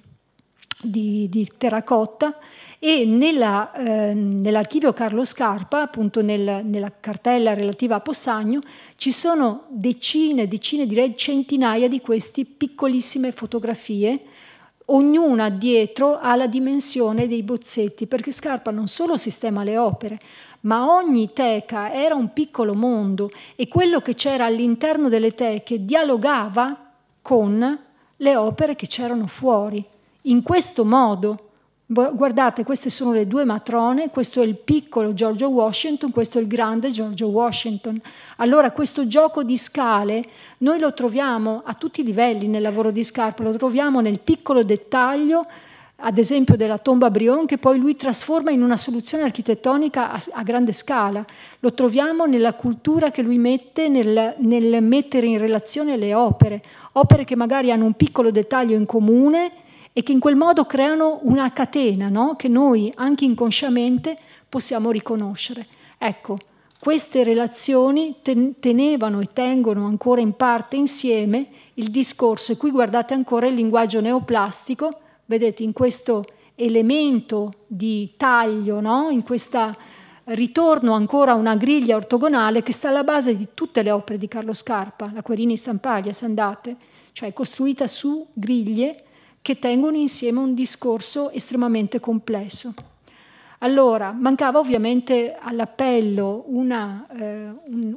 di, di terracotta e ehm, nell'archivio eh, nell Carlo Scarpa, appunto nel, nella cartella relativa a Possagno, ci sono decine, decine, direi centinaia di queste piccolissime fotografie ognuna dietro ha la dimensione dei bozzetti, perché Scarpa non solo sistema le opere, ma ogni teca era un piccolo mondo e quello che c'era all'interno delle teche dialogava con le opere che c'erano fuori. In questo modo, guardate, queste sono le due matrone, questo è il piccolo Giorgio Washington, questo è il grande Giorgio Washington. Allora questo gioco di scale noi lo troviamo a tutti i livelli nel lavoro di scarpa, lo troviamo nel piccolo dettaglio ad esempio della tomba Brion, che poi lui trasforma in una soluzione architettonica a, a grande scala. Lo troviamo nella cultura che lui mette nel, nel, mettere in relazione le opere, opere che magari hanno un piccolo dettaglio in comune e che in quel modo creano una catena no? che noi anche inconsciamente possiamo riconoscere. Ecco, queste relazioni tenevano e tengono ancora in parte insieme il discorso, e qui guardate ancora il linguaggio neoplastico, vedete, in questo elemento di taglio, no? in questo ritorno ancora a una griglia ortogonale che sta alla base di tutte le opere di Carlo Scarpa, la Querini Stampaglia, se andate, cioè costruita su griglie che tengono insieme un discorso estremamente complesso. Allora, mancava ovviamente all'appello eh, un,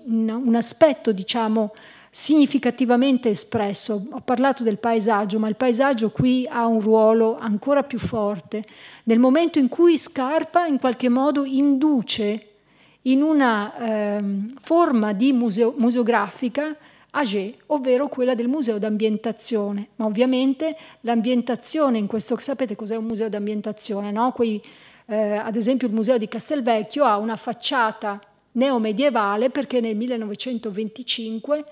un, un, aspetto, diciamo, significativamente espresso. Ho parlato del paesaggio, ma il paesaggio qui ha un ruolo ancora più forte. Nel momento in cui Scarpa in qualche modo induce in una eh, forma di museo, museografica AGE, ovvero quella del museo d'ambientazione. Ma ovviamente l'ambientazione in questo, sapete cos'è un museo d'ambientazione? No? Quei, eh, ad esempio il museo di Castelvecchio ha una facciata neomedievale perché nel 1925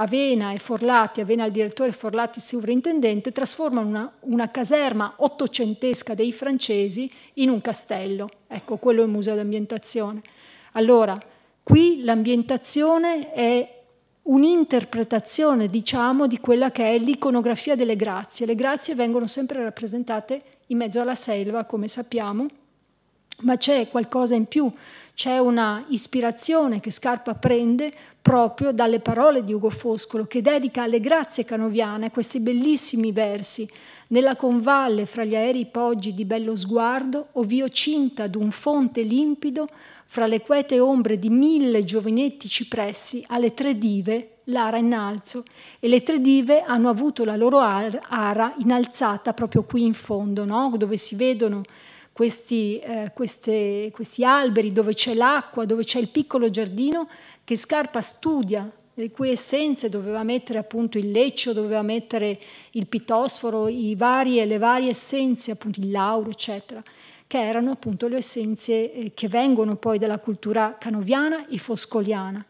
Avena e Forlati, Avena il direttore, Forlati il sovrintendente, trasformano una, una, caserma ottocentesca dei francesi in un castello. Ecco, quello è il museo d'ambientazione. Allora, qui l'ambientazione è un'interpretazione, diciamo, di quella che è l'iconografia delle grazie. Le grazie vengono sempre rappresentate in mezzo alla selva, come sappiamo, ma c'è qualcosa in più, c'è una ispirazione che Scarpa prende proprio dalle parole di Ugo Foscolo, che dedica alle grazie canoviane questi bellissimi versi. Nella convalle fra gli aerei poggi di bello sguardo, ovvio cinta d'un fonte limpido, fra le quete ombre di mille giovinetti cipressi, alle tre dive l'ara innalzo e le tre dive hanno avuto la loro ara innalzata proprio qui in fondo, no? dove si vedono questi, eh, queste, questi alberi dove c'è l'acqua, dove c'è il piccolo giardino, che Scarpa studia, le cui essenze doveva mettere appunto il leccio, doveva mettere il pitosforo, i varie, le varie essenze, appunto il lauro, eccetera che erano appunto le essenze eh, che vengono poi dalla cultura canoviana e foscoliana.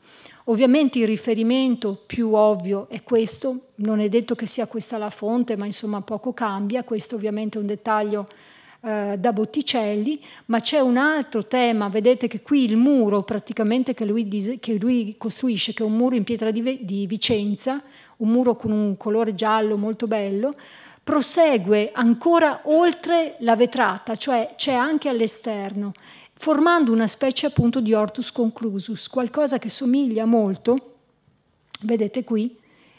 Ovviamente il riferimento più ovvio è questo, non è detto che sia questa la fonte, ma insomma poco cambia, questo ovviamente è un dettaglio eh, da Botticelli, ma c'è un altro tema, vedete che qui il muro praticamente che lui, che lui costruisce, che è un muro in pietra di, di Vicenza, un muro con un colore giallo molto bello, prosegue ancora oltre la vetrata, cioè c'è anche all'esterno, formando una specie appunto di ortus conclusus, qualcosa che somiglia molto, vedete qui,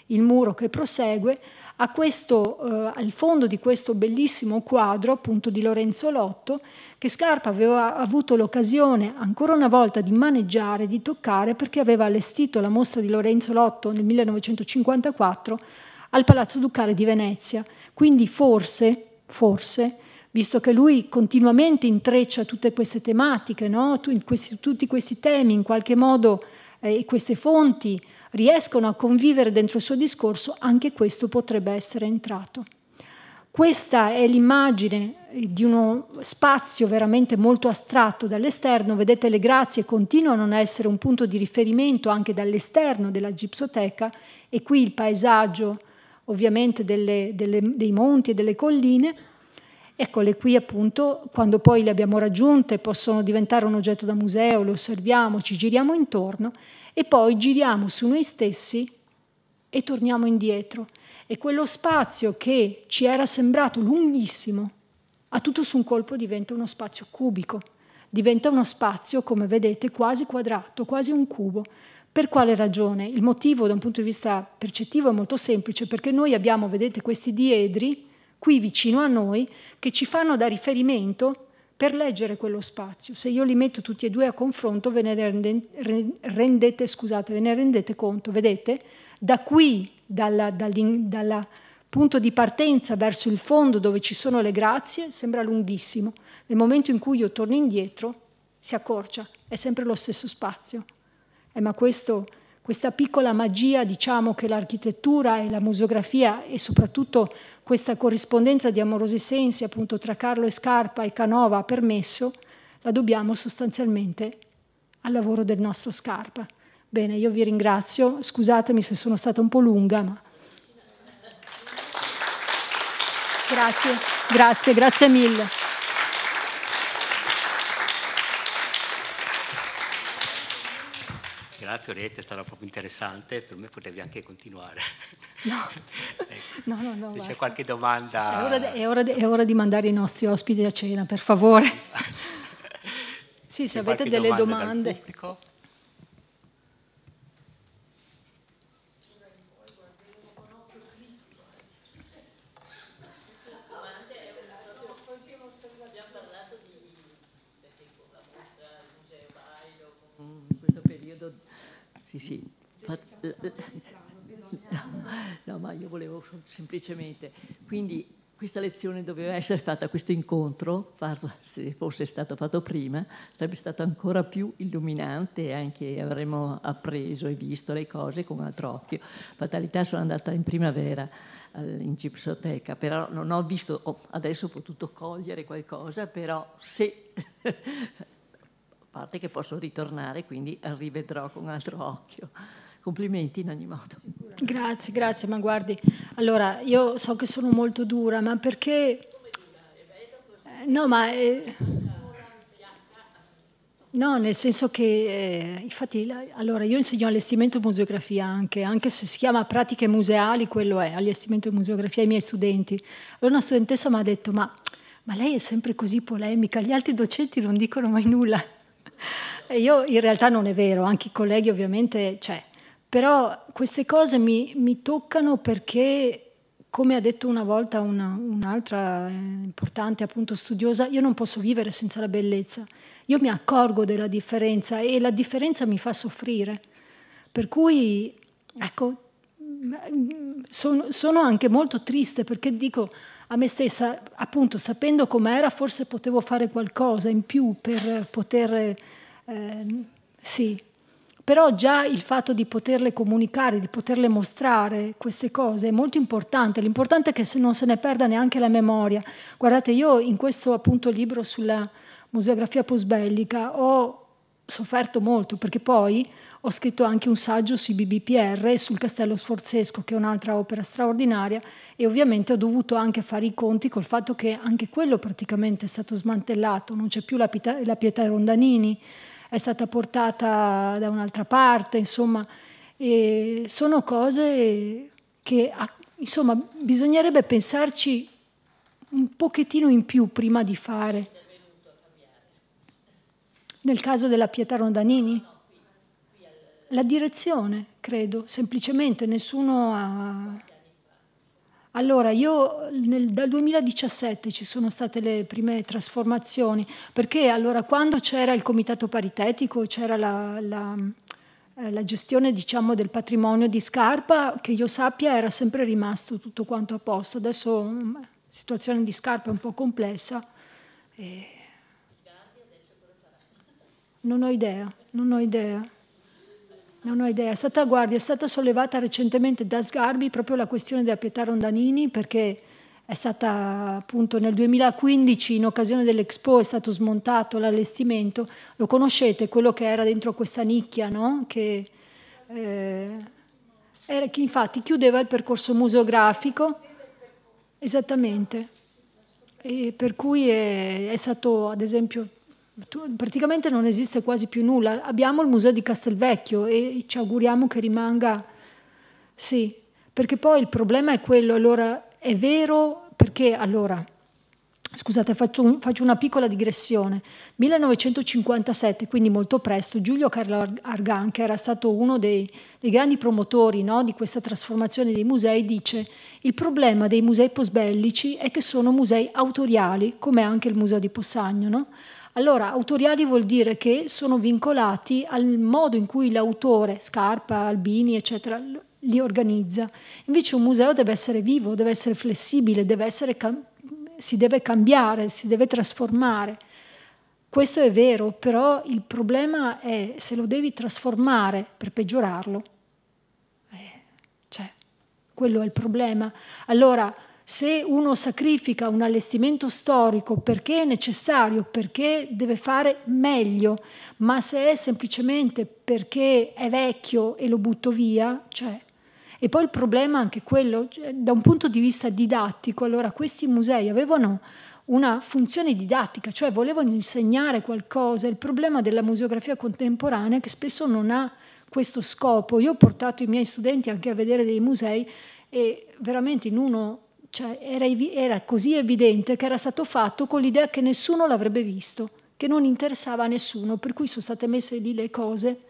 il muro che prosegue a questo, eh, al fondo di questo bellissimo quadro appunto di Lorenzo Lotto che Scarpa aveva avuto l'occasione ancora una volta di maneggiare, di toccare perché aveva allestito la mostra di Lorenzo Lotto nel 1954 al Palazzo Ducale di Venezia. Quindi forse, forse, visto che lui continuamente intreccia tutte queste tematiche, no? tutti, questi, temi in qualche modo eh, e eh, queste fonti, riescono a convivere dentro il suo discorso, anche questo potrebbe essere entrato. Questa è l'immagine di uno spazio veramente molto astratto dall'esterno, vedete le grazie continuano a essere un punto di riferimento anche dall'esterno della gipsoteca e qui il paesaggio ovviamente delle, delle, dei monti e delle colline, eccole qui appunto, quando poi le abbiamo raggiunte possono diventare un oggetto da museo, le osserviamo, ci giriamo intorno e poi giriamo su noi stessi e torniamo indietro. E quello spazio che ci era sembrato lunghissimo, a tutto su un colpo diventa uno spazio cubico, diventa uno spazio, come vedete, quasi quadrato, quasi un cubo. Per quale ragione? Il motivo da un punto di vista percettivo è molto semplice, perché noi abbiamo, vedete, questi diedri qui vicino a noi che ci fanno da riferimento per leggere quello spazio. Se io li metto tutti e due a confronto, ve ne rendete, rendete, scusate, ve ne rendete conto, vedete? Da qui, dal punto di partenza verso il fondo dove ci sono le grazie, sembra lunghissimo. Nel momento in cui io torno indietro, si accorcia, è sempre lo stesso spazio. Eh, ma questo, questa piccola magia, diciamo, che l'architettura e la museografia e soprattutto questa corrispondenza di amorosi sensi appunto tra Carlo e Scarpa e Canova ha permesso, la dobbiamo sostanzialmente al lavoro del nostro Scarpa. Bene, io vi ringrazio, scusatemi se sono stata un po' lunga, ma... Grazie, grazie, grazie mille. ringrazio Orietta, è stata proprio interessante, per me potevi anche continuare. No, ecco. no, no, no. Se basta. c'è qualche domanda... È ora, è, ora è ora, di mandare i nostri ospiti a cena, per favore. Esatto. sì, se, se avete delle domande... Dal pubblico? Sì, sì. Eh, eh, no, ma io volevo semplicemente. Quindi questa lezione doveva essere fatta, questo incontro, se fosse stato fatto prima, sarebbe stato ancora più illuminante e anche avremmo appreso e visto le cose con un altro occhio. Fatalità sono andata in primavera in gipsoteca, però non ho visto, oh, adesso ho potuto cogliere qualcosa, però se parte che posso ritornare, quindi rivedrò con altro occhio. Complimenti in ogni modo. Grazie, grazie, ma guardi, allora io so che sono molto dura, ma perché... Eh, no, ma... Eh... No, nel senso che, eh, infatti, allora io insegno allestimento e museografia anche, anche se si chiama pratiche museali, quello è, allestimento e museografia ai miei studenti. Allora una studentessa mi ha detto, ma ma lei è sempre così polemica, gli altri docenti non dicono mai nulla. Io in realtà non è vero, anche i colleghi ovviamente c'è, però queste cose mi, mi toccano perché come ha detto una volta una, un'altra eh, importante appunto studiosa, io non posso vivere senza la bellezza. Io mi accorgo della differenza e la differenza mi fa soffrire. Per cui, ecco, mm, sono, sono anche molto triste perché dico, a me stessa, appunto sapendo com'era, forse potevo fare qualcosa in più per poter... Eh, sì, però già il fatto di poterle comunicare, di poterle mostrare queste cose è molto importante. L'importante è che non se ne perda neanche la memoria. Guardate, io in questo appunto libro sulla museografia postbellica ho sofferto molto perché poi ho scritto anche un saggio sui BBPR e sul Castello Sforzesco, che è un'altra opera straordinaria, e ovviamente ho dovuto anche fare i conti col fatto che anche quello praticamente è stato smantellato, non c'è più la, Pita, la Pietà Rondanini, è stata portata da un'altra parte, insomma, sono cose che insomma, bisognerebbe pensarci un pochettino in più prima di fare. Nel caso della Pietà Rondanini? la direzione, credo, semplicemente nessuno ha... Allora, io nel, dal 2017 ci sono state le prime trasformazioni, perché allora quando c'era il comitato paritetico, c'era la, la, eh, la, gestione diciamo, del patrimonio di scarpa, che io sappia era sempre rimasto tutto quanto a posto, adesso la mm, situazione di scarpa è un po' complessa. E... Non ho idea, non ho idea. Non ho idea, è stata, guardi, è stata sollevata recentemente da Sgarbi proprio la questione della Pietà Rondanini perché è stata appunto nel 2015 in occasione dell'Expo è stato smontato l'allestimento, lo conoscete quello che era dentro questa nicchia, no? che, eh, era, che infatti chiudeva il percorso museografico, esattamente, e per cui è, è stato ad esempio praticamente non esiste quasi più nulla. Abbiamo il museo di Castelvecchio e ci auguriamo che rimanga, sì, perché poi il problema è quello, allora è vero perché allora, scusate, faccio, un, faccio una piccola digressione. 1957, quindi molto presto, Giulio Carlo Argan, che era stato uno dei, dei grandi promotori no, di questa trasformazione dei musei, dice il problema dei musei postbellici è che sono musei autoriali, come anche il museo di Possagno, no? Allora, autoriali vuol dire che sono vincolati al modo in cui l'autore, Scarpa, Albini, eccetera, li organizza. Invece un museo deve essere vivo, deve essere flessibile, deve essere si deve cambiare, si deve trasformare. Questo è vero, però il problema è se lo devi trasformare per peggiorarlo. Eh, cioè, quello è il problema. Allora, se uno sacrifica un allestimento storico perché è necessario, perché deve fare meglio, ma se è semplicemente perché è vecchio e lo butto via, cioè... E poi il problema è anche quello, cioè, da un punto di vista didattico, allora questi musei avevano una funzione didattica, cioè volevano insegnare qualcosa, il problema della museografia contemporanea è che spesso non ha questo scopo. Io ho portato i miei studenti anche a vedere dei musei e veramente in uno cioè era, era così evidente che era stato fatto con l'idea che nessuno l'avrebbe visto, che non interessava a nessuno, per cui sono state messe lì le cose.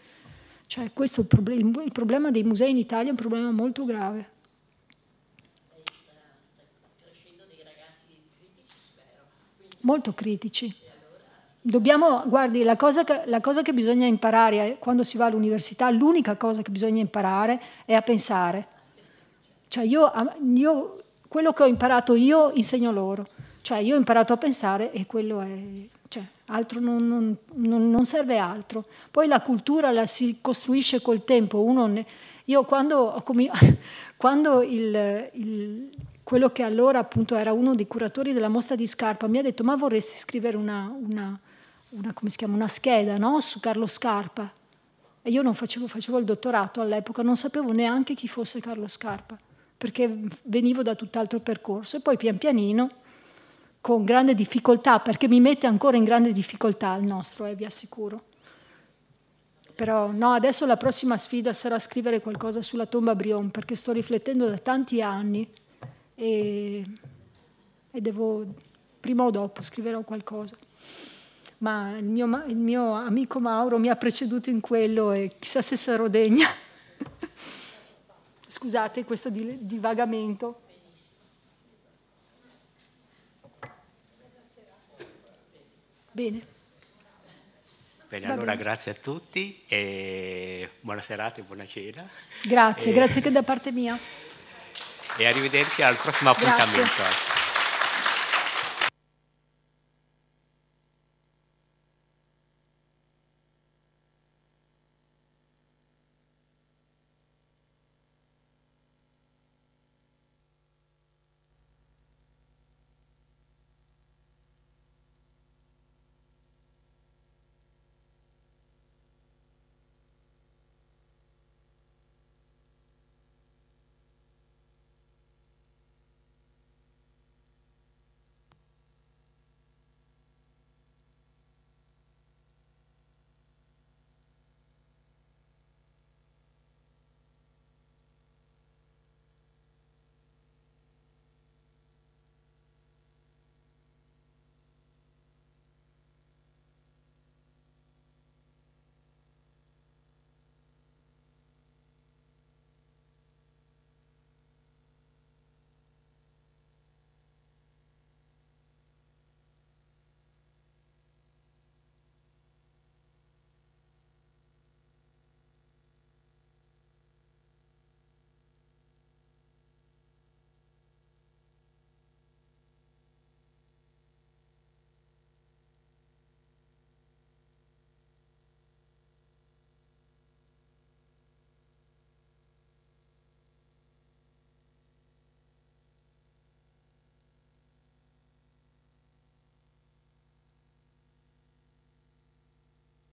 Cioè, questo il, il problema dei musei in Italia è un problema molto grave. molto critici. Dobbiamo, guardi, la cosa, che, la cosa, che, bisogna imparare eh, quando si va all'università, l'unica cosa che bisogna imparare è a pensare. Cioè io, io quello che ho imparato io insegno loro. Cioè io ho imparato a pensare e quello è... Cioè, non, non, non, serve altro. Poi la cultura la si costruisce col tempo. Ne, io quando, quando il, il, quello che allora appunto era uno dei curatori della mostra di Scarpa mi ha detto ma vorresti scrivere una, una, una, chiama, una scheda no? su Carlo Scarpa? E io non facevo, facevo il dottorato all'epoca, non sapevo neanche chi fosse Carlo Scarpa perché venivo da tutt'altro percorso e poi pian pianino con grande difficoltà, perché mi mette ancora in grande difficoltà il nostro, eh, vi assicuro. Però no, adesso la prossima sfida sarà scrivere qualcosa sulla tomba Brion, perché sto riflettendo da tanti anni e, e devo, prima o dopo, scriverò qualcosa. Ma il mio, il mio amico Mauro mi ha preceduto in quello e chissà se sarò degna. Scusate questo divagamento. Bene. Bene, Va allora bene. grazie a tutti e buona serata e buona cena. Grazie, e... grazie anche da parte mia. E arrivederci al prossimo grazie. appuntamento.